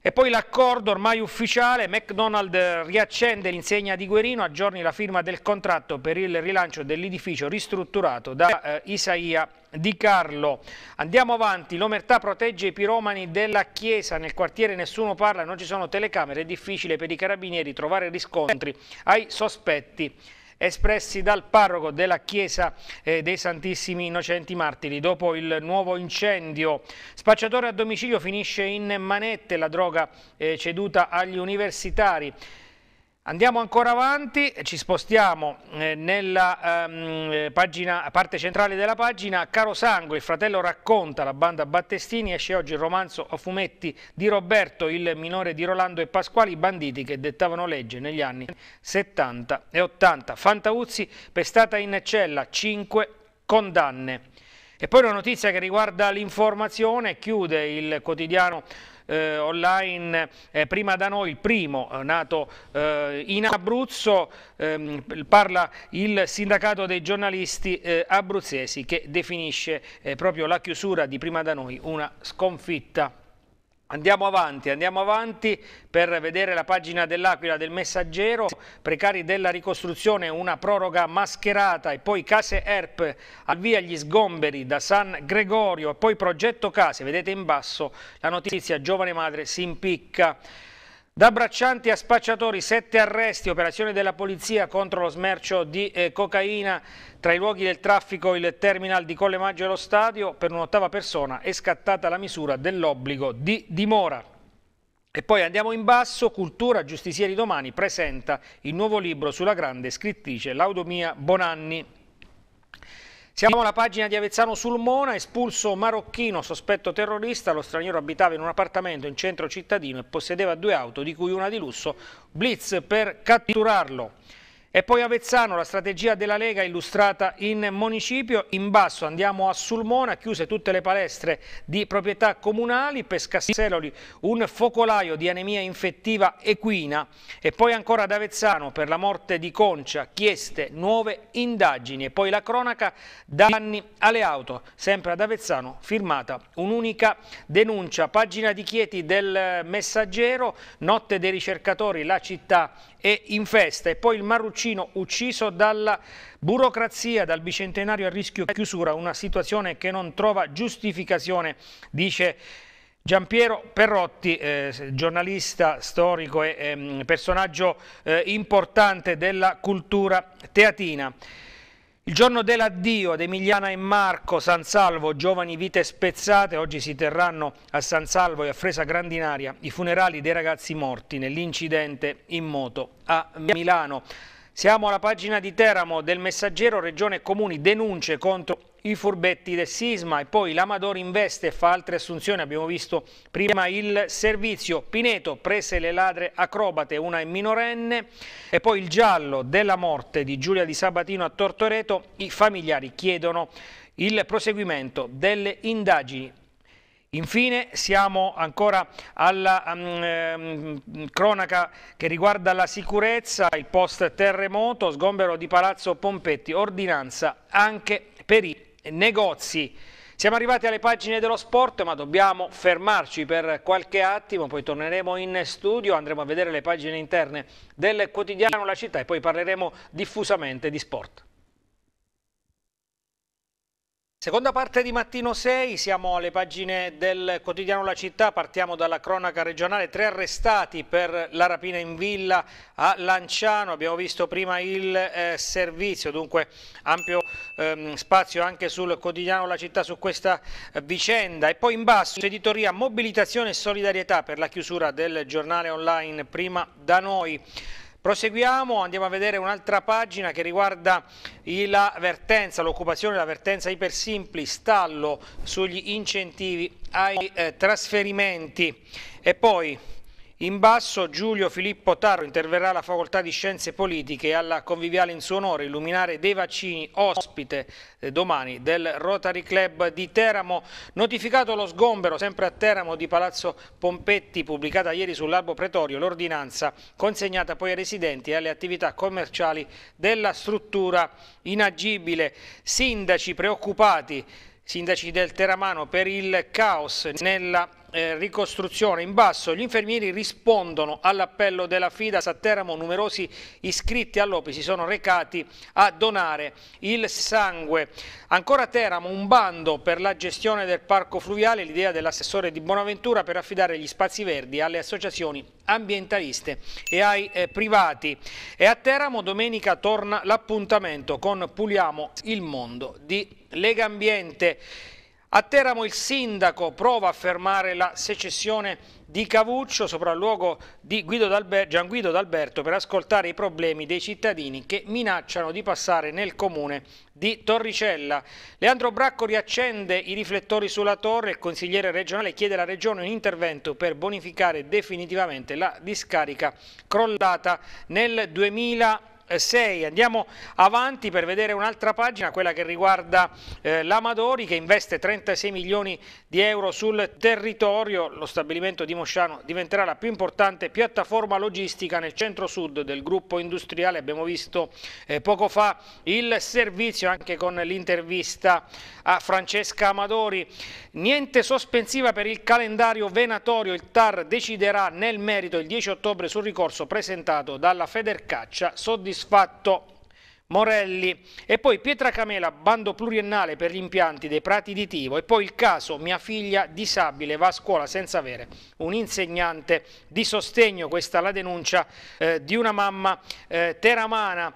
Speaker 1: E poi l'accordo ormai ufficiale, McDonald riaccende l'insegna di Guerino, aggiorni la firma del contratto per il rilancio dell'edificio ristrutturato da eh, Isaia di Carlo. Andiamo avanti, l'omertà protegge i piromani della chiesa, nel quartiere nessuno parla, non ci sono telecamere, è difficile per i carabinieri trovare riscontri ai sospetti espressi dal parroco della Chiesa eh, dei Santissimi Innocenti Martiri dopo il nuovo incendio. Spacciatore a domicilio finisce in manette la droga eh, ceduta agli universitari. Andiamo ancora avanti, ci spostiamo eh, nella ehm, eh, pagina, parte centrale della pagina. Caro Sangue, il fratello racconta, la banda Battestini, esce oggi il romanzo a fumetti di Roberto, il minore di Rolando e Pasquali, i banditi che dettavano legge negli anni 70 e 80. Fantauzzi, pestata in cella, 5 condanne. E poi una notizia che riguarda l'informazione, chiude il quotidiano eh, online eh, prima da noi, il primo eh, nato eh, in Abruzzo, ehm, parla il sindacato dei giornalisti eh, abruzzesi che definisce proprio la chiusura di prima da noi una sconfitta. Andiamo avanti, andiamo avanti per vedere la pagina dell'Aquila del Messaggero, precari della ricostruzione, una proroga mascherata e poi Case ERP al via gli sgomberi da San Gregorio e poi progetto Case, vedete in basso la notizia, giovane madre si impicca. Da braccianti a spacciatori, sette arresti, operazione della polizia contro lo smercio di eh, cocaina. Tra i luoghi del traffico il terminal di Colle Maggio e lo stadio, per un'ottava persona è scattata la misura dell'obbligo di dimora. E poi andiamo in basso, Cultura Giustizieri Domani presenta il nuovo libro sulla grande scrittrice Laudomia Bonanni. Siamo alla pagina di Avezzano Sulmona, espulso marocchino sospetto terrorista, lo straniero abitava in un appartamento in centro cittadino e possedeva due auto di cui una di lusso, blitz per catturarlo. E poi Avezzano, la strategia della Lega illustrata in municipio, in basso andiamo a Sulmona, chiuse tutte le palestre di proprietà comunali, Pescasseloli, un focolaio di anemia infettiva equina e poi ancora ad Avezzano per la morte di Concia, chieste nuove indagini e poi la cronaca danni alle auto, sempre ad Avezzano firmata un'unica denuncia, pagina di Chieti del messaggero, notte dei ricercatori, la città e in festa e poi il Marruccino ucciso dalla burocrazia, dal bicentenario a rischio chiusura, una situazione che non trova giustificazione, dice Giampiero Perrotti, eh, giornalista storico e eh, personaggio eh, importante della cultura teatina. Il giorno dell'addio ad Emiliana e Marco, San Salvo, giovani vite spezzate, oggi si terranno a San Salvo e a Fresa Grandinaria i funerali dei ragazzi morti nell'incidente in moto a Milano. Siamo alla pagina di Teramo del Messaggero, Regione Comuni denunce contro i furbetti del sisma e poi l'Amador investe e fa altre assunzioni, abbiamo visto prima il servizio Pineto prese le ladre acrobate, una è minorenne e poi il giallo della morte di Giulia di Sabatino a Tortoreto, i familiari chiedono il proseguimento delle indagini. Infine siamo ancora alla um, um, cronaca che riguarda la sicurezza, il post terremoto, sgombero di Palazzo Pompetti, ordinanza anche per i negozi. Siamo arrivati alle pagine dello sport ma dobbiamo fermarci per qualche attimo, poi torneremo in studio, andremo a vedere le pagine interne del quotidiano La Città e poi parleremo diffusamente di sport. Seconda parte di Mattino 6, siamo alle pagine del quotidiano La Città, partiamo dalla cronaca regionale, tre arrestati per la rapina in villa a Lanciano, abbiamo visto prima il eh, servizio, dunque ampio ehm, spazio anche sul quotidiano La Città su questa eh, vicenda e poi in basso editoria mobilitazione e solidarietà per la chiusura del giornale online prima da noi. Proseguiamo, andiamo a vedere un'altra pagina che riguarda la vertenza, l'occupazione, la vertenza ipersimpli, stallo sugli incentivi ai eh, trasferimenti e poi in basso Giulio Filippo Tarro interverrà alla Facoltà di Scienze Politiche alla conviviale in suo onore, illuminare dei vaccini, ospite eh, domani del Rotary Club di Teramo. Notificato lo sgombero, sempre a Teramo, di Palazzo Pompetti, pubblicata ieri sull'Albo Pretorio, l'ordinanza consegnata poi ai residenti e alle attività commerciali della struttura inagibile. Sindaci preoccupati, sindaci del Teramano, per il caos nella eh, ricostruzione in basso gli infermieri rispondono all'appello della FIDAS a Teramo numerosi iscritti all'OPI si sono recati a donare il sangue ancora a Teramo un bando per la gestione del parco fluviale l'idea dell'assessore di Bonaventura per affidare gli spazi verdi alle associazioni ambientaliste e ai eh, privati e a Teramo domenica torna l'appuntamento con Puliamo il mondo di Lega Ambiente a Teramo il sindaco prova a fermare la secessione di Cavuccio, sopralluogo di Guido Gian Guido D'Alberto per ascoltare i problemi dei cittadini che minacciano di passare nel comune di Torricella. Leandro Bracco riaccende i riflettori sulla torre, il consigliere regionale chiede alla regione un intervento per bonificare definitivamente la discarica crollata nel 2000 6 andiamo avanti per vedere un'altra pagina, quella che riguarda eh, l'Amadori che investe 36 milioni di euro sul territorio, lo stabilimento di Mosciano diventerà la più importante piattaforma logistica nel centro-sud del gruppo industriale, abbiamo visto eh, poco fa il servizio anche con l'intervista a Francesca Amadori, niente sospensiva per il calendario venatorio, il TAR deciderà nel merito il 10 ottobre sul ricorso presentato dalla Federcaccia soddisfatto soddisfatto Morelli e poi Pietra Camela, bando pluriennale per gli impianti dei prati di Tivo e poi il caso mia figlia disabile va a scuola senza avere un insegnante di sostegno, questa è la denuncia eh, di una mamma eh, teramana.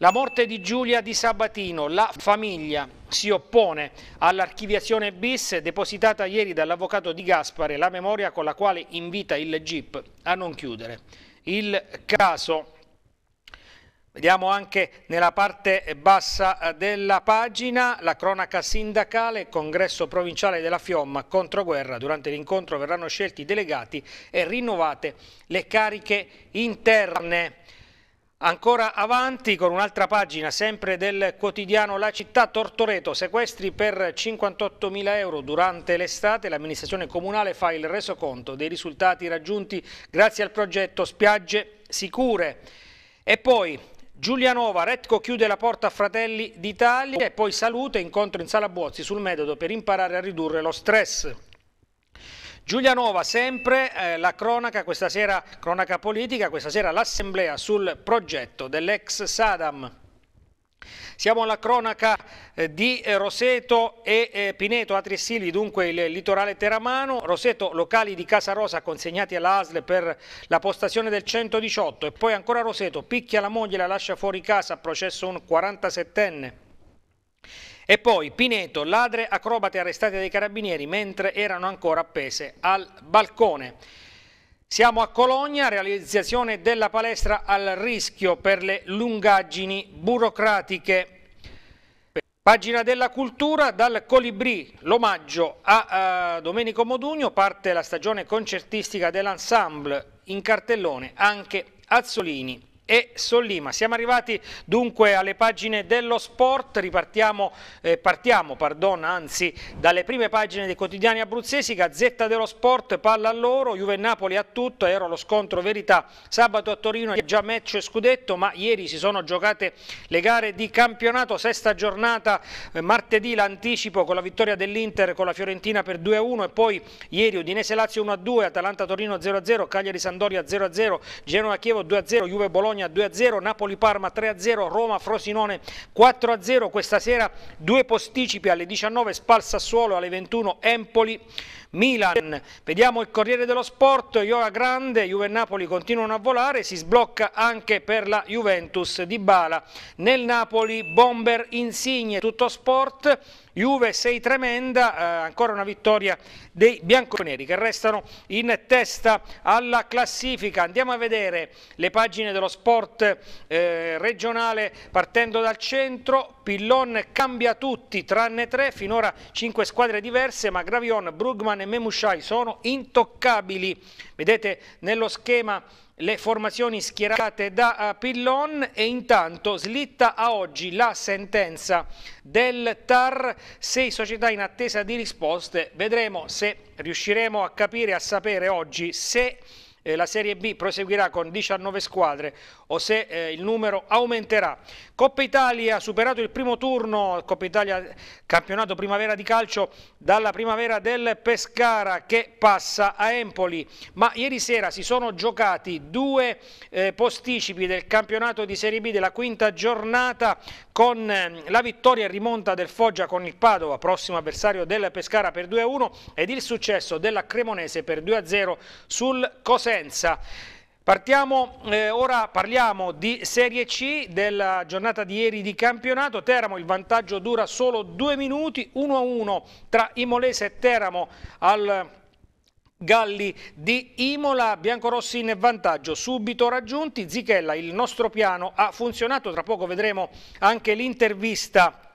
Speaker 1: La morte di Giulia di Sabatino, la famiglia si oppone all'archiviazione bis depositata ieri dall'avvocato di Gaspare, la memoria con la quale invita il GIP a non chiudere il caso. Vediamo anche nella parte bassa eh, della pagina la cronaca sindacale, congresso provinciale della Fiomma, guerra. Durante l'incontro verranno scelti i delegati e rinnovate le cariche interne. Ancora avanti con un'altra pagina, sempre del quotidiano La Città Tortoreto, sequestri per 58 mila euro durante l'estate, l'amministrazione comunale fa il resoconto dei risultati raggiunti grazie al progetto Spiagge Sicure. E poi Giulianova, Retco chiude la porta a Fratelli d'Italia e poi salute, incontro in sala Bozzi sul metodo per imparare a ridurre lo stress. Giulianova, sempre eh, la cronaca, questa sera cronaca politica, questa sera l'assemblea sul progetto dell'ex Sadam. Siamo alla cronaca eh, di eh, Roseto e eh, Pineto, Atri Silvi, dunque il litorale teramano. Roseto, locali di Casa Rosa consegnati alla ASL per la postazione del 118 e poi ancora Roseto, picchia la moglie, e la lascia fuori casa, processo un 47enne. E poi Pineto, ladre acrobate arrestate dai carabinieri mentre erano ancora appese al balcone. Siamo a Colonia, realizzazione della palestra al rischio per le lungaggini burocratiche. Pagina della cultura, dal Colibrì, l'omaggio a uh, Domenico Modugno, parte la stagione concertistica dell'ensemble in cartellone anche Azzolini e Sollima. Siamo arrivati dunque alle pagine dello sport, Ripartiamo, eh, partiamo pardon, anzi dalle prime pagine dei quotidiani abruzzesi, Gazzetta dello Sport, palla a loro, Juve Napoli a tutto, era lo scontro verità sabato a Torino, già match e scudetto, ma ieri si sono giocate le gare di campionato, sesta giornata, eh, martedì l'anticipo con la vittoria dell'Inter con la Fiorentina per 2-1 e poi ieri Udinese Lazio 1-2, Atalanta Torino 0-0, Cagliari Sandoria 0-0, Genoa Chievo 2-0, Juve Bologna Bologna 2-0, Napoli-Parma 3-0, Roma-Frosinone 4-0. Questa sera due posticipi alle 19, Spal-Sassuolo alle 21, Empoli-Milan. Vediamo il Corriere dello Sport, Iola Grande, Juve e Napoli continuano a volare, si sblocca anche per la Juventus di Bala. Nel Napoli bomber insigne, tutto sport. Juve 6 tremenda, eh, ancora una vittoria dei bianconeri che restano in testa alla classifica. Andiamo a vedere le pagine dello sport eh, regionale partendo dal centro. Pillon cambia tutti tranne tre, finora cinque squadre diverse ma Gravion, Brugman e Memushai sono intoccabili. Vedete nello schema le formazioni schierate da eh, Pillon e intanto slitta a oggi la sentenza del TAR, sei società in attesa di risposte, vedremo se riusciremo a capire, a sapere oggi se eh, la Serie B proseguirà con 19 squadre o se eh, il numero aumenterà. Coppa Italia ha superato il primo turno, Coppa Italia campionato primavera di calcio dalla primavera del Pescara che passa a Empoli, ma ieri sera si sono giocati due eh, posticipi del campionato di Serie B della quinta giornata con ehm, la vittoria e rimonta del Foggia con il Padova, prossimo avversario del Pescara per 2-1 ed il successo della Cremonese per 2-0 sul Cosenza. Vicenza. Partiamo, eh, ora parliamo di Serie C della giornata di ieri di campionato. Teramo, il vantaggio dura solo due minuti, 1-1 tra Imolese e Teramo al Galli di Imola, biancorossi in vantaggio, subito raggiunti. Zichella, il nostro piano ha funzionato, tra poco vedremo anche l'intervista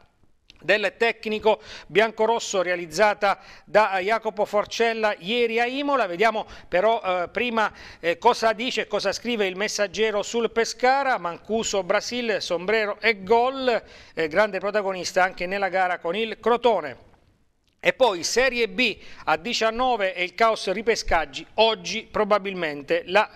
Speaker 1: del tecnico biancorosso realizzata da Jacopo Forcella ieri a Imola. Vediamo però eh, prima eh, cosa dice e cosa scrive il messaggero sul Pescara, Mancuso Brasil, sombrero e gol, eh, grande protagonista anche nella gara con il Crotone. E poi Serie B a 19 e il caos ripescaggi, oggi probabilmente la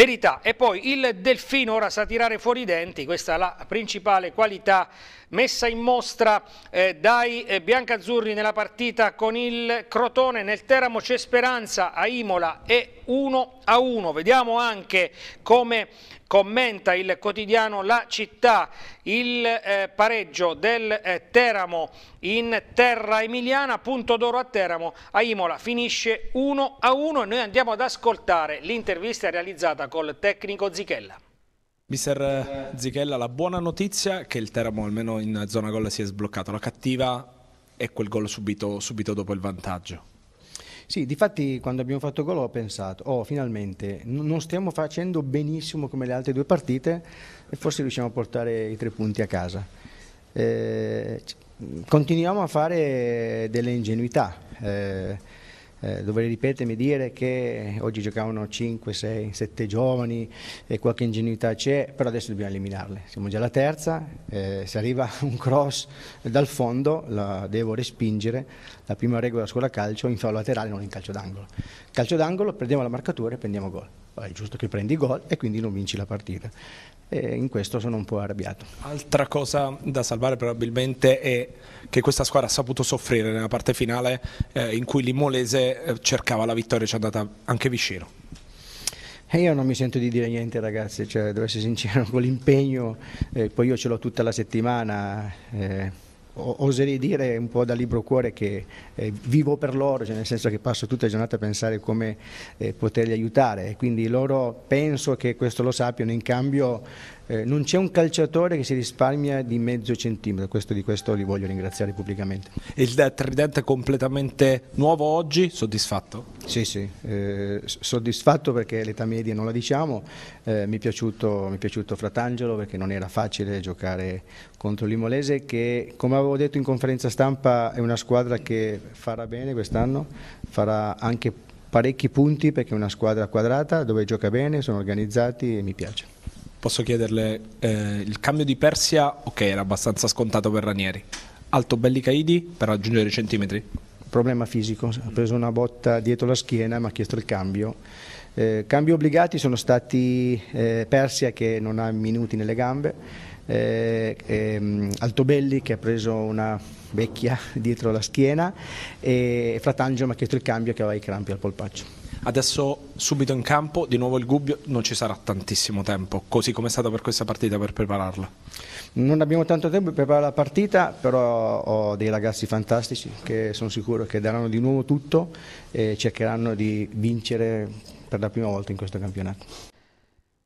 Speaker 1: Verità. E poi il delfino ora sa tirare fuori i denti, questa è la principale qualità messa in mostra eh, dai eh, biancazzurri nella partita con il Crotone. Nel Teramo c'è speranza a Imola e 1 a 1. Vediamo anche come commenta il quotidiano La Città il eh, pareggio del eh, Teramo in terra emiliana, punto d'oro a Teramo, a Imola finisce 1 a 1 e noi andiamo ad ascoltare l'intervista realizzata col tecnico Zichella.
Speaker 4: Mister Zichella, la buona notizia è che il Teramo almeno in zona gol si è sbloccato, la cattiva è quel gol subito, subito dopo il vantaggio. Sì, difatti quando abbiamo fatto
Speaker 5: gol ho pensato, oh finalmente non stiamo facendo benissimo come le altre due partite e forse riusciamo a portare i tre punti a casa. Eh, continuiamo a fare delle ingenuità. Eh, eh, dovrei ripetermi dire che oggi giocavano 5, 6, 7 giovani e qualche ingenuità c'è, però adesso dobbiamo eliminarle. Siamo già alla terza, eh, se arriva un cross dal fondo la devo respingere, la prima regola della scuola calcio in fallo laterale non in calcio d'angolo. Calcio d'angolo prendiamo la marcatura e prendiamo gol. è giusto che prendi gol e quindi non vinci la partita e in
Speaker 4: questo sono un po' arrabbiato. Altra cosa da salvare probabilmente è che questa squadra ha saputo soffrire nella parte finale eh, in cui l'Imolese eh, cercava la vittoria, e ci è andata anche vicino.
Speaker 5: E io non mi sento di dire niente ragazzi, cioè, devo essere sincero con l'impegno, eh, poi io ce l'ho tutta la settimana. Eh oserei dire un po' da libro cuore che eh, vivo per loro, cioè nel senso che passo tutta la giornata a pensare come eh, poterli aiutare, quindi loro penso che questo lo sappiano, in cambio eh, non c'è un calciatore che si risparmia di mezzo centimetro, questo, di questo li voglio ringraziare pubblicamente. Il tridente completamente nuovo oggi, soddisfatto? Sì, sì, eh, soddisfatto perché l'età media non la diciamo, eh, mi, è piaciuto, mi è piaciuto Fratangelo perché non era facile giocare contro l'Imolese che come avevo detto in conferenza stampa è una squadra che farà bene quest'anno, farà anche parecchi
Speaker 4: punti perché è una squadra quadrata dove gioca bene, sono organizzati e mi piace posso chiederle, eh, il cambio di Persia, ok, era abbastanza scontato per Ranieri. Alto Caidi per raggiungere i centimetri? Problema fisico, ha preso una botta dietro la schiena e mi ha chiesto
Speaker 5: il cambio. Eh, cambi obbligati sono stati eh, Persia che non ha minuti nelle gambe, eh, ehm, Altobelli che ha preso una vecchia dietro la schiena e Fratangio mi ha chiesto il cambio che aveva i crampi al polpaccio.
Speaker 4: Adesso subito in campo, di nuovo il Gubbio, non ci sarà tantissimo tempo, così come è stato per questa partita per prepararla.
Speaker 5: Non abbiamo tanto tempo per preparare la partita, però ho dei ragazzi fantastici che sono sicuro che daranno di nuovo tutto e cercheranno di vincere per la prima volta in questo campionato.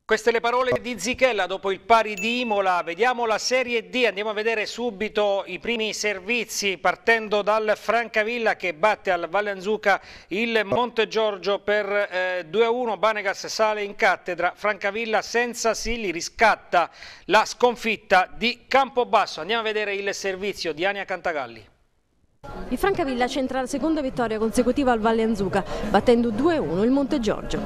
Speaker 1: Queste le parole di Zichella dopo il pari di Imola, vediamo la Serie D, andiamo a vedere subito i primi servizi partendo dal Francavilla che batte al Vallenzuca il Monte Giorgio per eh, 2-1, Banegas sale in cattedra, Francavilla senza Sili riscatta la sconfitta di Campobasso, andiamo a vedere il servizio di Ania Cantagalli.
Speaker 6: Il Francavilla centra la seconda vittoria consecutiva al Valle Anzuca, battendo 2-1 il Monte Giorgio.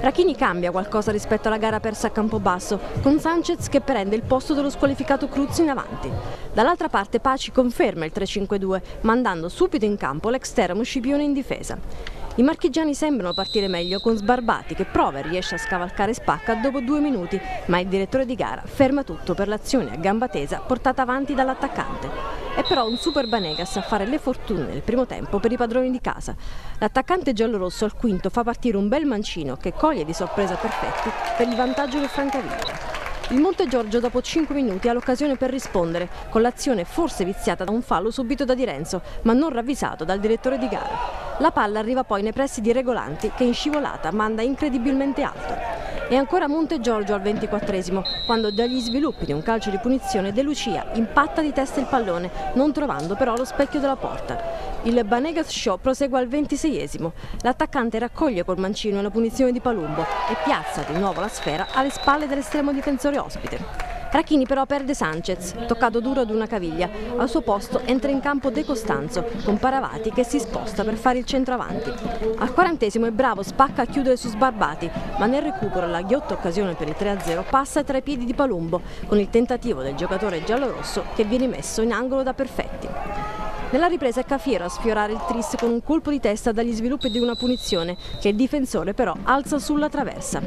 Speaker 6: Rachini cambia qualcosa rispetto alla gara persa a Campobasso, con Sanchez che prende il posto dello squalificato Cruz in avanti. Dall'altra parte Paci conferma il 3-5-2, mandando subito in campo l'ex Teramo Scipione in difesa. I marchigiani sembrano partire meglio con Sbarbati che prova e riesce a scavalcare Spacca dopo due minuti, ma il direttore di gara ferma tutto per l'azione a gamba tesa portata avanti dall'attaccante. È però un super Banegas a fare le fortune nel primo tempo per i padroni di casa. L'attaccante giallorosso al quinto fa partire un bel mancino che coglie di sorpresa perfetti per il vantaggio del Francavilla. Il Monte Giorgio dopo 5 minuti ha l'occasione per rispondere, con l'azione forse viziata da un fallo subito da Di Renzo, ma non ravvisato dal direttore di gara. La palla arriva poi nei pressi di Regolanti, che in scivolata manda incredibilmente alto. E ancora Monte Giorgio al 24 quando dagli sviluppi di un calcio di punizione De Lucia impatta di testa il pallone, non trovando però lo specchio della porta. Il Banegas Show prosegue al 26 L'attaccante raccoglie col mancino la punizione di Palumbo e piazza di nuovo la sfera alle spalle dell'estremo difensore ospite. Racchini però perde Sanchez, toccato duro ad una caviglia. Al suo posto entra in campo De Costanzo, con Paravati che si sposta per fare il centroavanti. Al quarantesimo è bravo, spacca a chiudere su Sbarbati, ma nel recupero la ghiotta occasione per il 3-0 passa tra i piedi di Palumbo, con il tentativo del giocatore giallorosso che viene messo in angolo da perfetti. Nella ripresa è Cafiero a sfiorare il tris con un colpo di testa dagli sviluppi di una punizione che il difensore però alza sulla traversa.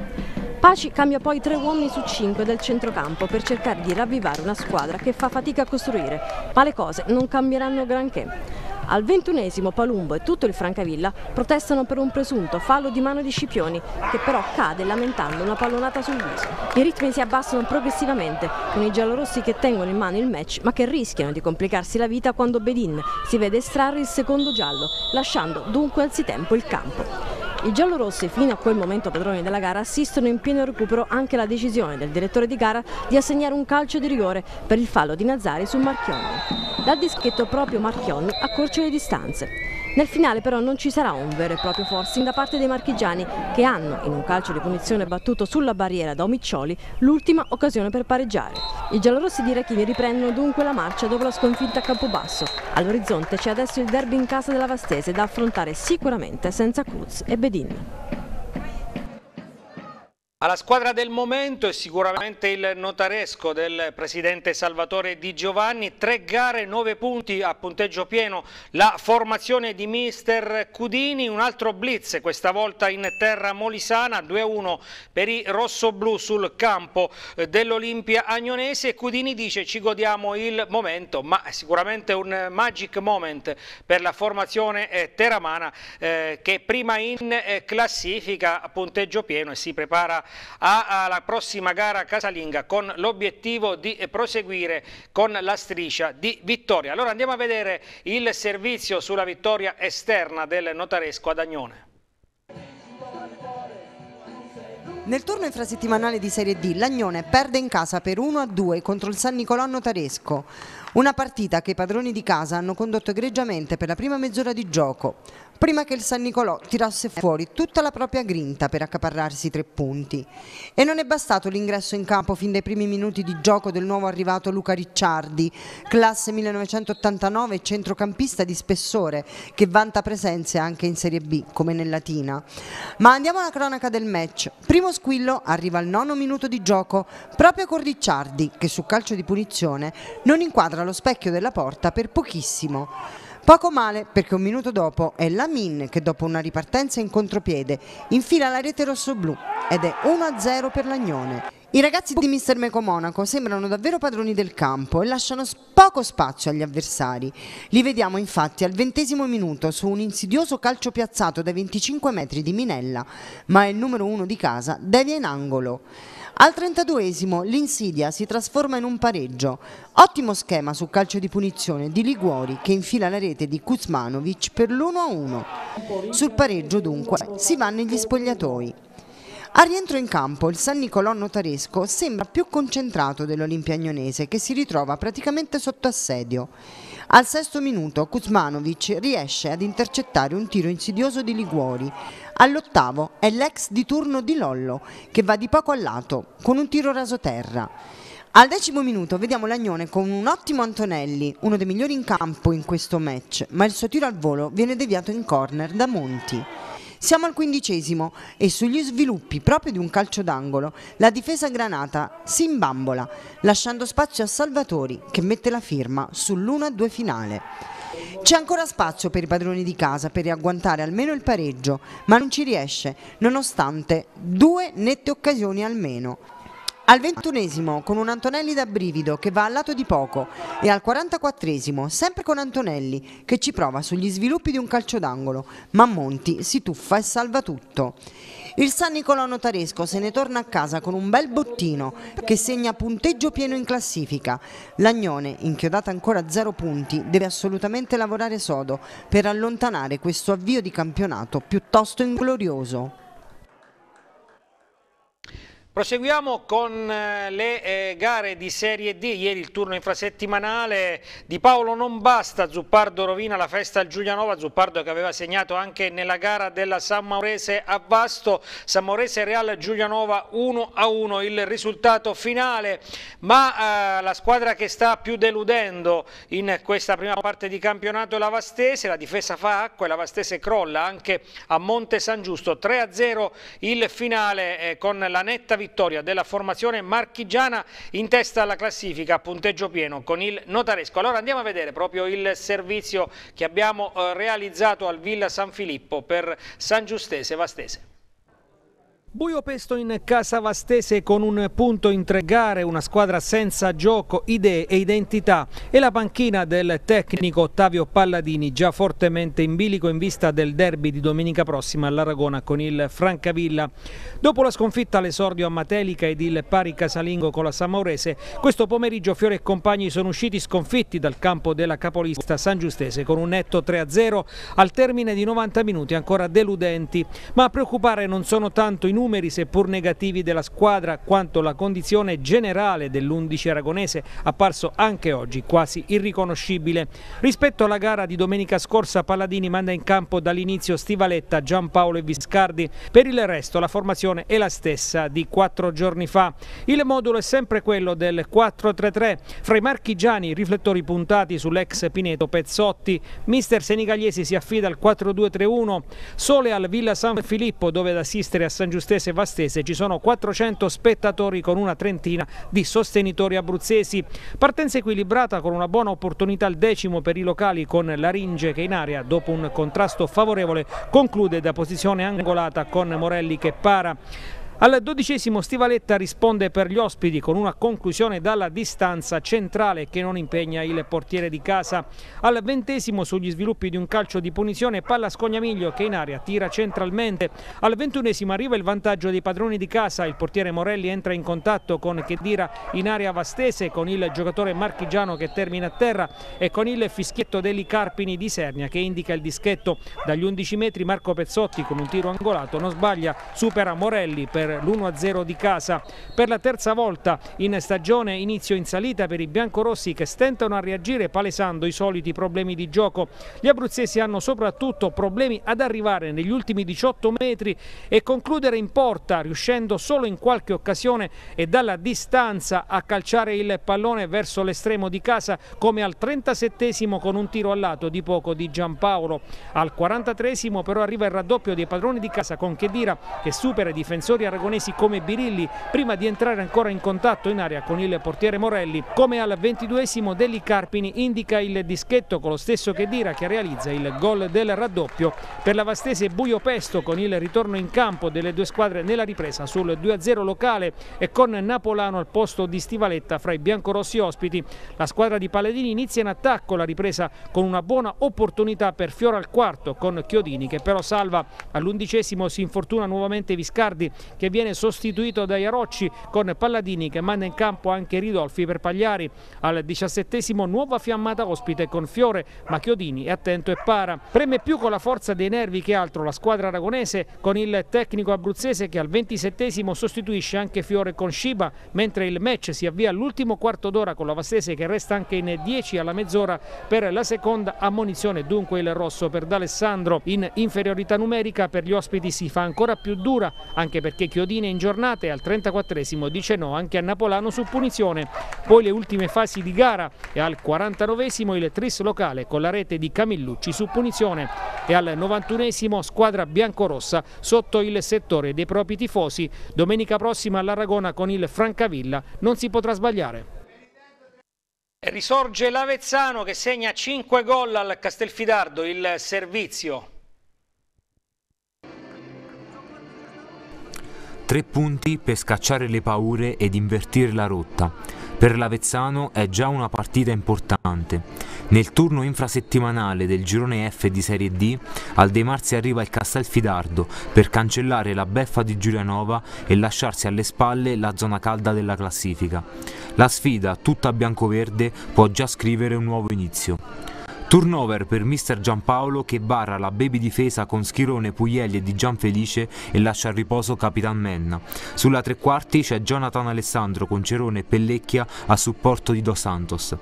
Speaker 6: Paci cambia poi tre uomini su cinque del centrocampo per cercare di ravvivare una squadra che fa fatica a costruire, ma le cose non cambieranno granché. Al ventunesimo Palumbo e tutto il Francavilla protestano per un presunto fallo di mano di Scipioni che però cade lamentando una pallonata sul viso. I ritmi si abbassano progressivamente con i giallorossi che tengono in mano il match ma che rischiano di complicarsi la vita quando Bedin si vede estrarre il secondo giallo lasciando dunque anzitempo il campo. I giallorossi, fino a quel momento padroni della gara, assistono in pieno recupero anche alla decisione del direttore di gara di assegnare un calcio di rigore per il fallo di Nazari su Marchionni. Dal dischetto proprio Marchionni accorcia le distanze. Nel finale però non ci sarà un vero e proprio forcing da parte dei marchigiani che hanno, in un calcio di punizione battuto sulla barriera da Omiccioli, l'ultima occasione per pareggiare. I giallorossi di Rachini riprendono dunque la marcia dopo la sconfitta a Campobasso. All'orizzonte c'è adesso il derby in casa della Vastese da affrontare sicuramente senza Cruz e Bedin.
Speaker 1: Alla squadra del momento è sicuramente il notaresco del presidente Salvatore Di Giovanni, tre gare, nove punti a punteggio pieno, la formazione di mister Cudini, un altro blitz questa volta in terra molisana, 2-1 per i rossoblù sul campo eh, dell'Olimpia Agnonese, Cudini dice ci godiamo il momento, ma è sicuramente un magic moment per la formazione eh, teramana eh, che prima in eh, classifica a punteggio pieno e si prepara a alla prossima gara casalinga con l'obiettivo di proseguire con la striscia di vittoria. Allora andiamo a vedere il servizio sulla vittoria esterna del notaresco ad Agnone.
Speaker 7: Nel turno infrasettimanale di Serie D l'Agnone perde in casa per 1-2 contro il San Nicolò Notaresco, una partita che i padroni di casa hanno condotto egregiamente per la prima mezz'ora di gioco prima che il San Nicolò tirasse fuori tutta la propria grinta per accaparrarsi tre punti. E non è bastato l'ingresso in campo fin dai primi minuti di gioco del nuovo arrivato Luca Ricciardi, classe 1989 e centrocampista di spessore che vanta presenze anche in Serie B come nella Latina. Ma andiamo alla cronaca del match. Primo squillo arriva al nono minuto di gioco proprio con Ricciardi che su calcio di punizione non inquadra lo specchio della porta per pochissimo. Poco male perché un minuto dopo è Lamin che dopo una ripartenza in contropiede infila la rete rossoblu ed è 1-0 per l'Agnone. I ragazzi di Mister Meco Monaco sembrano davvero padroni del campo e lasciano poco spazio agli avversari. Li vediamo infatti al ventesimo minuto su un insidioso calcio piazzato dai 25 metri di Minella, ma il numero uno di casa devia in angolo. Al 32esimo l'insidia si trasforma in un pareggio. Ottimo schema sul calcio di punizione di Liguori che infila la rete di Kuzmanovic per l'1-1. Sul pareggio dunque si va negli spogliatoi. Al rientro in campo il San Nicolò Notaresco sembra più concentrato dell'Olimpiagnonese che si ritrova praticamente sotto assedio. Al sesto minuto Kuzmanovic riesce ad intercettare un tiro insidioso di Liguori. All'ottavo è l'ex di turno di Lollo che va di poco a lato con un tiro rasoterra. Al decimo minuto vediamo Lagnone con un ottimo Antonelli, uno dei migliori in campo in questo match, ma il suo tiro al volo viene deviato in corner da Monti. Siamo al quindicesimo e sugli sviluppi proprio di un calcio d'angolo la difesa granata si imbambola lasciando spazio a Salvatori che mette la firma sull'1-2 finale. C'è ancora spazio per i padroni di casa per riagguantare almeno il pareggio ma non ci riesce nonostante due nette occasioni almeno. Al ventunesimo con un Antonelli da brivido che va al lato di poco e al 44esimo sempre con Antonelli che ci prova sugli sviluppi di un calcio d'angolo, ma Monti si tuffa e salva tutto. Il San Nicolò Notaresco se ne torna a casa con un bel bottino che segna punteggio pieno in classifica. L'Agnone, inchiodata ancora a zero punti, deve assolutamente lavorare sodo per allontanare questo avvio di campionato piuttosto inglorioso.
Speaker 1: Proseguiamo con eh, le eh, gare di Serie D, ieri il turno infrasettimanale di Paolo non basta, Zuppardo rovina la festa al Giulianova, Zuppardo che aveva segnato anche nella gara della San Maurese a Vasto, San Maurese Real Giulianova 1-1 il risultato finale, ma eh, la squadra che sta più deludendo in questa prima parte di campionato è la Vastese, la difesa fa acqua e la Vastese crolla anche a Monte San Giusto, 3-0 il finale eh, con la netta vittoria vittoria della formazione marchigiana in testa alla classifica a punteggio pieno con il notaresco. Allora andiamo a vedere proprio il servizio che abbiamo eh, realizzato al Villa San Filippo per San Giustese Vastese. Buio pesto in casa Vastese con un punto in tre gare, una squadra senza gioco, idee e identità e la panchina del tecnico Ottavio Palladini già fortemente in bilico in vista del derby di domenica prossima all'Aragona con il Francavilla. Dopo la sconfitta all'esordio a Matelica ed il pari casalingo con la Sammaurese, questo pomeriggio Fiore e compagni sono usciti sconfitti dal campo della capolista San Giustese con un netto 3-0 al termine di 90 minuti ancora deludenti, ma a preoccupare non sono tanto i numeri seppur negativi della squadra quanto la condizione generale dell'11 aragonese apparso anche oggi quasi irriconoscibile. Rispetto alla gara di domenica scorsa Palladini manda in campo dall'inizio Stivaletta, Giampaolo e Viscardi, per il resto la formazione è la stessa di quattro giorni fa. Il modulo è sempre quello del 4-3-3, fra i marchigiani riflettori puntati sull'ex Pineto Pezzotti, mister senigallesi si affida al 4-2-3-1, Sole al Villa San Filippo dove ad assistere a San Giustizio vastese vastese ci sono 400 spettatori con una trentina di sostenitori abruzzesi. Partenza equilibrata con una buona opportunità al decimo per i locali con Laringe che in area dopo un contrasto favorevole conclude da posizione angolata con Morelli che para. Al dodicesimo Stivaletta risponde per gli ospiti con una conclusione dalla distanza centrale che non impegna il portiere di casa. Al ventesimo sugli sviluppi di un calcio di punizione palla Scognamiglio che in aria tira centralmente. Al ventunesimo arriva il vantaggio dei padroni di casa, il portiere Morelli entra in contatto con Chedira in area vastese con il giocatore marchigiano che termina a terra e con il fischietto degli Carpini di Sernia che indica il dischetto. Dagli 11 metri Marco Pezzotti con un tiro angolato non sbaglia, supera Morelli per per l'1-0 di casa. Per la terza volta in stagione inizio in salita per i biancorossi che stentano a reagire palesando i soliti problemi di gioco. Gli abruzzesi hanno soprattutto problemi ad arrivare negli ultimi 18 metri e concludere in porta riuscendo solo in qualche occasione e dalla distanza a calciare il pallone verso l'estremo di casa come al 37 con un tiro al lato di poco di Giampaolo. Al 43 però arriva il raddoppio dei padroni di casa con Chedira che supera i difensori argentini aragonesi come Birilli prima di entrare ancora in contatto in area con il portiere Morelli. Come al ventiduesimo Deli Carpini indica il dischetto con lo stesso Chedira che realizza il gol del raddoppio. Per la Vastese Buio Pesto con il ritorno in campo delle due squadre nella ripresa sul 2-0 locale e con Napolano al posto di Stivaletta fra i biancorossi ospiti. La squadra di Paladini inizia in attacco la ripresa con una buona opportunità per Fiora al quarto con Chiodini che però salva. All'undicesimo si infortuna nuovamente Viscardi che viene sostituito da Iarocci con Palladini che manda in campo anche Ridolfi per Pagliari. Al diciassettesimo nuova fiammata ospite con Fiore, ma Chiodini è attento e para. Preme più con la forza dei nervi che altro la squadra aragonese con il tecnico abruzzese che al ventisettesimo sostituisce anche Fiore con Shiba mentre il match si avvia all'ultimo quarto d'ora con la Vastese che resta anche in 10 alla mezz'ora per la seconda ammonizione, dunque il rosso per D'Alessandro. In inferiorità numerica per gli ospiti si fa ancora più dura, anche perché Chiodini Chiodine in giornata e al 34esimo dice no anche a Napolano su punizione. Poi le ultime fasi di gara e al 49esimo il Tris locale con la rete di Camillucci su punizione e al 91esimo squadra biancorossa sotto il settore dei propri tifosi. Domenica prossima all'Aragona con il Francavilla non si potrà sbagliare. Risorge l'Avezzano che segna 5 gol al Castelfidardo, il servizio
Speaker 8: Tre punti per scacciare le paure ed invertire la rotta. Per l'Avezzano è già una partita importante. Nel turno infrasettimanale del girone F di Serie D, al De Marzi arriva il Castelfidardo per cancellare la beffa di Giulianova e lasciarsi alle spalle la zona calda della classifica. La sfida, tutta bianco-verde, può già scrivere un nuovo inizio. Turnover per Mr. Giampaolo che barra la baby difesa con Schirone, Puglielli e Di Gianfelice e lascia a riposo Capitan Menna. Sulla tre quarti c'è Jonathan Alessandro con Cerone e Pellecchia a supporto di Dos Santos.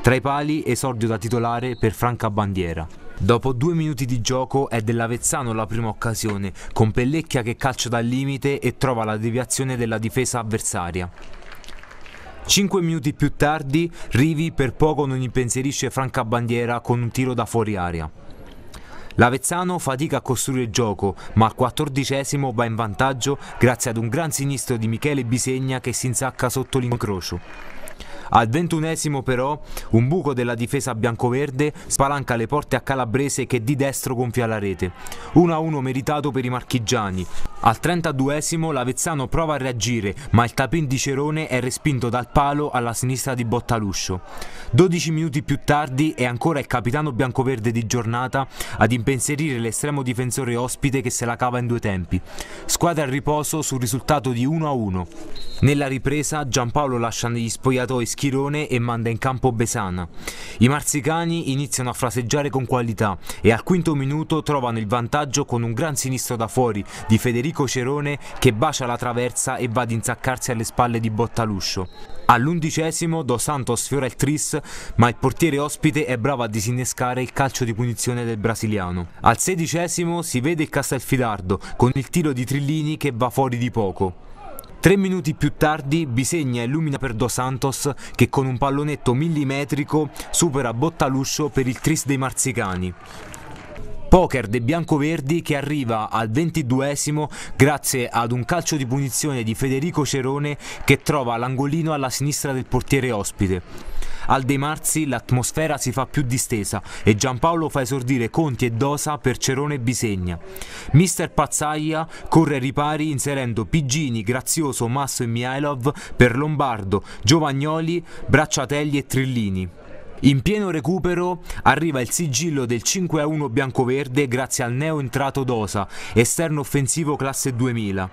Speaker 8: Tra i pali esordio da titolare per Franca Bandiera. Dopo due minuti di gioco è dell'Avezzano la prima occasione, con Pellecchia che calcia dal limite e trova la deviazione della difesa avversaria. Cinque minuti più tardi, Rivi per poco non impensierisce Franca Bandiera con un tiro da fuori aria. L'Avezzano fatica a costruire il gioco, ma al quattordicesimo va in vantaggio grazie ad un gran sinistro di Michele Bisegna che si insacca sotto l'incrocio. Al ventunesimo però un buco della difesa biancoverde spalanca le porte a Calabrese che di destro gonfia la rete. 1-1 meritato per i marchigiani. Al 32esimo l'Avezzano prova a reagire ma il tapin di Cerone è respinto dal palo alla sinistra di Bottaluscio. 12 minuti più tardi è ancora il capitano biancoverde di giornata ad impensierire l'estremo difensore ospite che se la cava in due tempi. Squadra a riposo sul risultato di 1-1. Nella ripresa Giampaolo lascia negli spogliatoi Schirone e manda in campo Besana. I marsicani iniziano a fraseggiare con qualità e al quinto minuto trovano il vantaggio con un gran sinistro da fuori di Federico Cerone che bacia la traversa e va ad insaccarsi alle spalle di Bottaluscio. All'undicesimo Dos Santos sfiora il tris ma il portiere ospite è bravo a disinnescare il calcio di punizione del brasiliano. Al sedicesimo si vede il Castelfidardo con il tiro di Trillini che va fuori di poco. Tre minuti più tardi Bisegna illumina per Dos Santos che con un pallonetto millimetrico supera Bottaluscio per il tris dei marzicani. Poker dei biancoverdi che arriva al 22esimo grazie ad un calcio di punizione di Federico Cerone che trova l'angolino alla sinistra del portiere ospite. Al De Marzi l'atmosfera si fa più distesa e Giampaolo fa esordire Conti e Dosa per Cerone e Bisegna. Mister Pazzaia corre ai ripari inserendo Pigini, Grazioso, Masso e Miailov per Lombardo, Giovagnoli, Bracciatelli e Trillini. In pieno recupero arriva il sigillo del 5-1 biancoverde grazie al neo entrato Dosa, esterno offensivo classe 2000.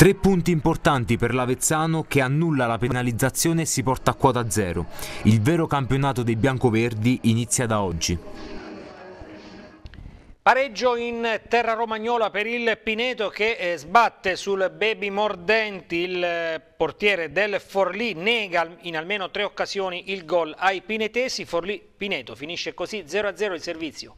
Speaker 8: Tre punti importanti per l'Avezzano che annulla la penalizzazione e si porta a quota zero. Il vero campionato dei biancoverdi inizia da oggi.
Speaker 1: Pareggio in terra romagnola per il Pineto che eh, sbatte sul Baby Mordenti, il eh, portiere del Forlì nega in almeno tre occasioni il gol ai pinetesi, Forlì Pineto finisce così 0-0 il servizio.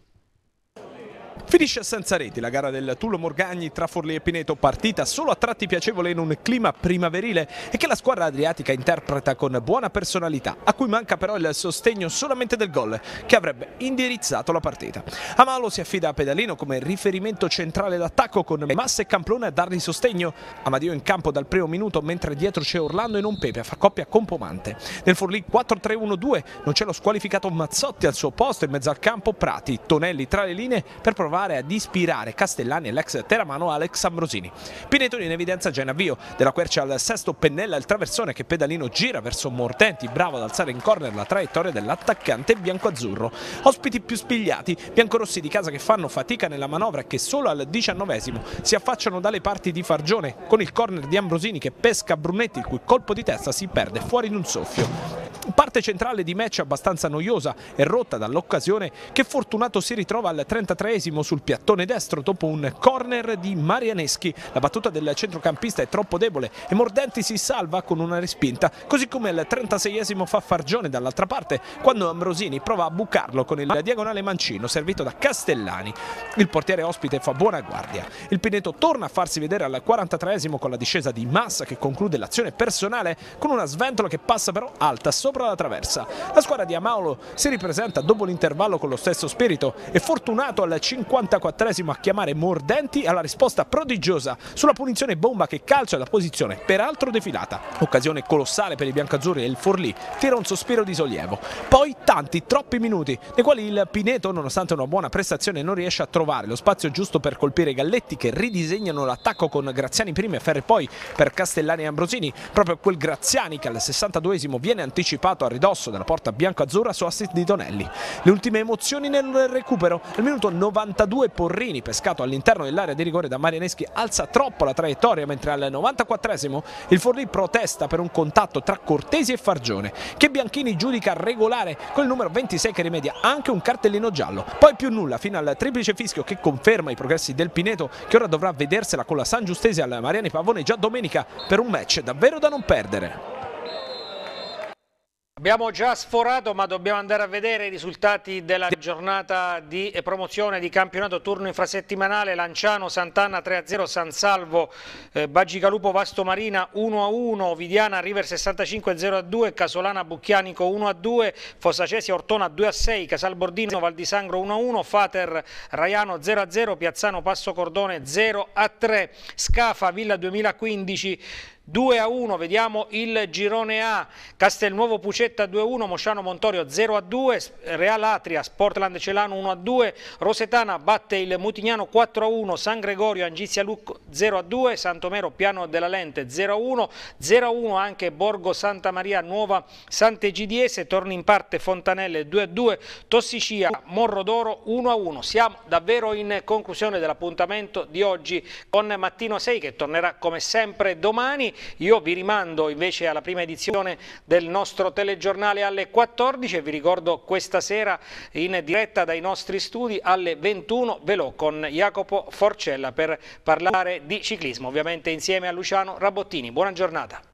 Speaker 4: Finisce senza reti la gara del Tullo Morgagni tra Forlì e Pineto, partita solo a tratti piacevole in un clima primaverile e che la squadra adriatica interpreta con buona personalità, a cui manca però il sostegno solamente del gol che avrebbe indirizzato la partita. Amalo si affida a Pedalino come riferimento centrale d'attacco con Massa e Camplone a dargli sostegno, Amadio in campo dal primo minuto mentre dietro c'è Orlando e non Pepe a far coppia con Pomante. Nel Forlì 4-3-1-2 non c'è lo squalificato Mazzotti al suo posto in mezzo al campo Prati, Tonelli tra le linee per provare provare ad ispirare Castellani e l'ex teramano Alex Ambrosini. Pinetoni in evidenza già in avvio, della quercia al sesto pennella il traversone che pedalino gira verso Mortenti, bravo ad alzare in corner la traiettoria dell'attaccante bianco-azzurro. Ospiti più spigliati, biancorossi di casa che fanno fatica nella manovra e che solo al diciannovesimo si affacciano dalle parti di Fargione con il corner di Ambrosini che pesca Brunetti il cui colpo di testa si perde fuori in un soffio. Parte centrale di match abbastanza noiosa e rotta dall'occasione che Fortunato si ritrova al 33esimo sul piattone destro dopo un corner di Marianeschi. La battuta del centrocampista è troppo debole e Mordenti si salva con una respinta, così come al 36esimo fa Fargione dall'altra parte quando Ambrosini prova a bucarlo con il diagonale mancino servito da Castellani. Il portiere ospite fa buona guardia. Il Pineto torna a farsi vedere al 43esimo con la discesa di Massa che conclude l'azione personale con una sventola che passa però alta sopra la traversa. La squadra di Amaolo si ripresenta dopo l'intervallo con lo stesso spirito e fortunato al 50 54esimo a chiamare Mordenti alla risposta prodigiosa sulla punizione bomba che calcia da posizione peraltro defilata. Occasione colossale per i biancazzurri e il Forlì tira un sospiro di sollievo. Poi tanti, troppi minuti, nei quali il Pineto, nonostante una buona prestazione, non riesce a trovare lo spazio giusto per colpire i Galletti che ridisegnano l'attacco con Graziani prima e Ferri poi per Castellani e Ambrosini. Proprio quel Graziani che al 62esimo viene anticipato a ridosso dalla porta biancazzurra su assist di Donelli. Le ultime emozioni nel recupero, al minuto 90 92 Porrini pescato all'interno dell'area di rigore da Marianeschi alza troppo la traiettoria mentre al 94esimo il Forlì protesta per un contatto tra Cortesi e Fargione che Bianchini giudica regolare col numero 26 che rimedia anche un cartellino giallo poi più nulla fino al triplice fischio che conferma i progressi del Pineto che ora dovrà vedersela con la San Giustese al Mariani Pavone già domenica per un match davvero da non perdere.
Speaker 1: Abbiamo già sforato ma dobbiamo andare a vedere i risultati della giornata di eh, promozione di campionato turno infrasettimanale Lanciano Sant'Anna 3-0 San Salvo eh, Bagigalupo Vasto Marina 1-1 Vidiana River 65 0-2 Casolana Bucchianico 1-2 Fossacesia, Ortona 2-6 Casalbordino Val di Sangro 1-1 Fater Raiano 0-0 Piazzano Passo Cordone 0-3 Scafa Villa 2015 2 a 1, vediamo il girone A, Castelnuovo Pucetta 2 a 1, Mosciano Montorio 0 a 2, Real Atria, Sportland Celano 1 a 2, Rosetana batte il Mutignano 4 a 1, San Gregorio Angizia Lucco 0 a 2, Santomero Piano della Lente 0 a 1, 0 a 1 anche Borgo Santa Maria Nuova Sant'Egidiese, torna in parte Fontanelle 2 a 2, Tossicia Morro d'Oro 1 a 1. Siamo davvero in conclusione dell'appuntamento di oggi con Mattino 6 che tornerà come sempre domani. Io vi rimando invece alla prima edizione del nostro telegiornale alle 14 e vi ricordo questa sera in diretta dai nostri studi alle 21 ve lo con Jacopo Forcella per parlare di ciclismo, ovviamente insieme a Luciano Rabottini. Buona giornata.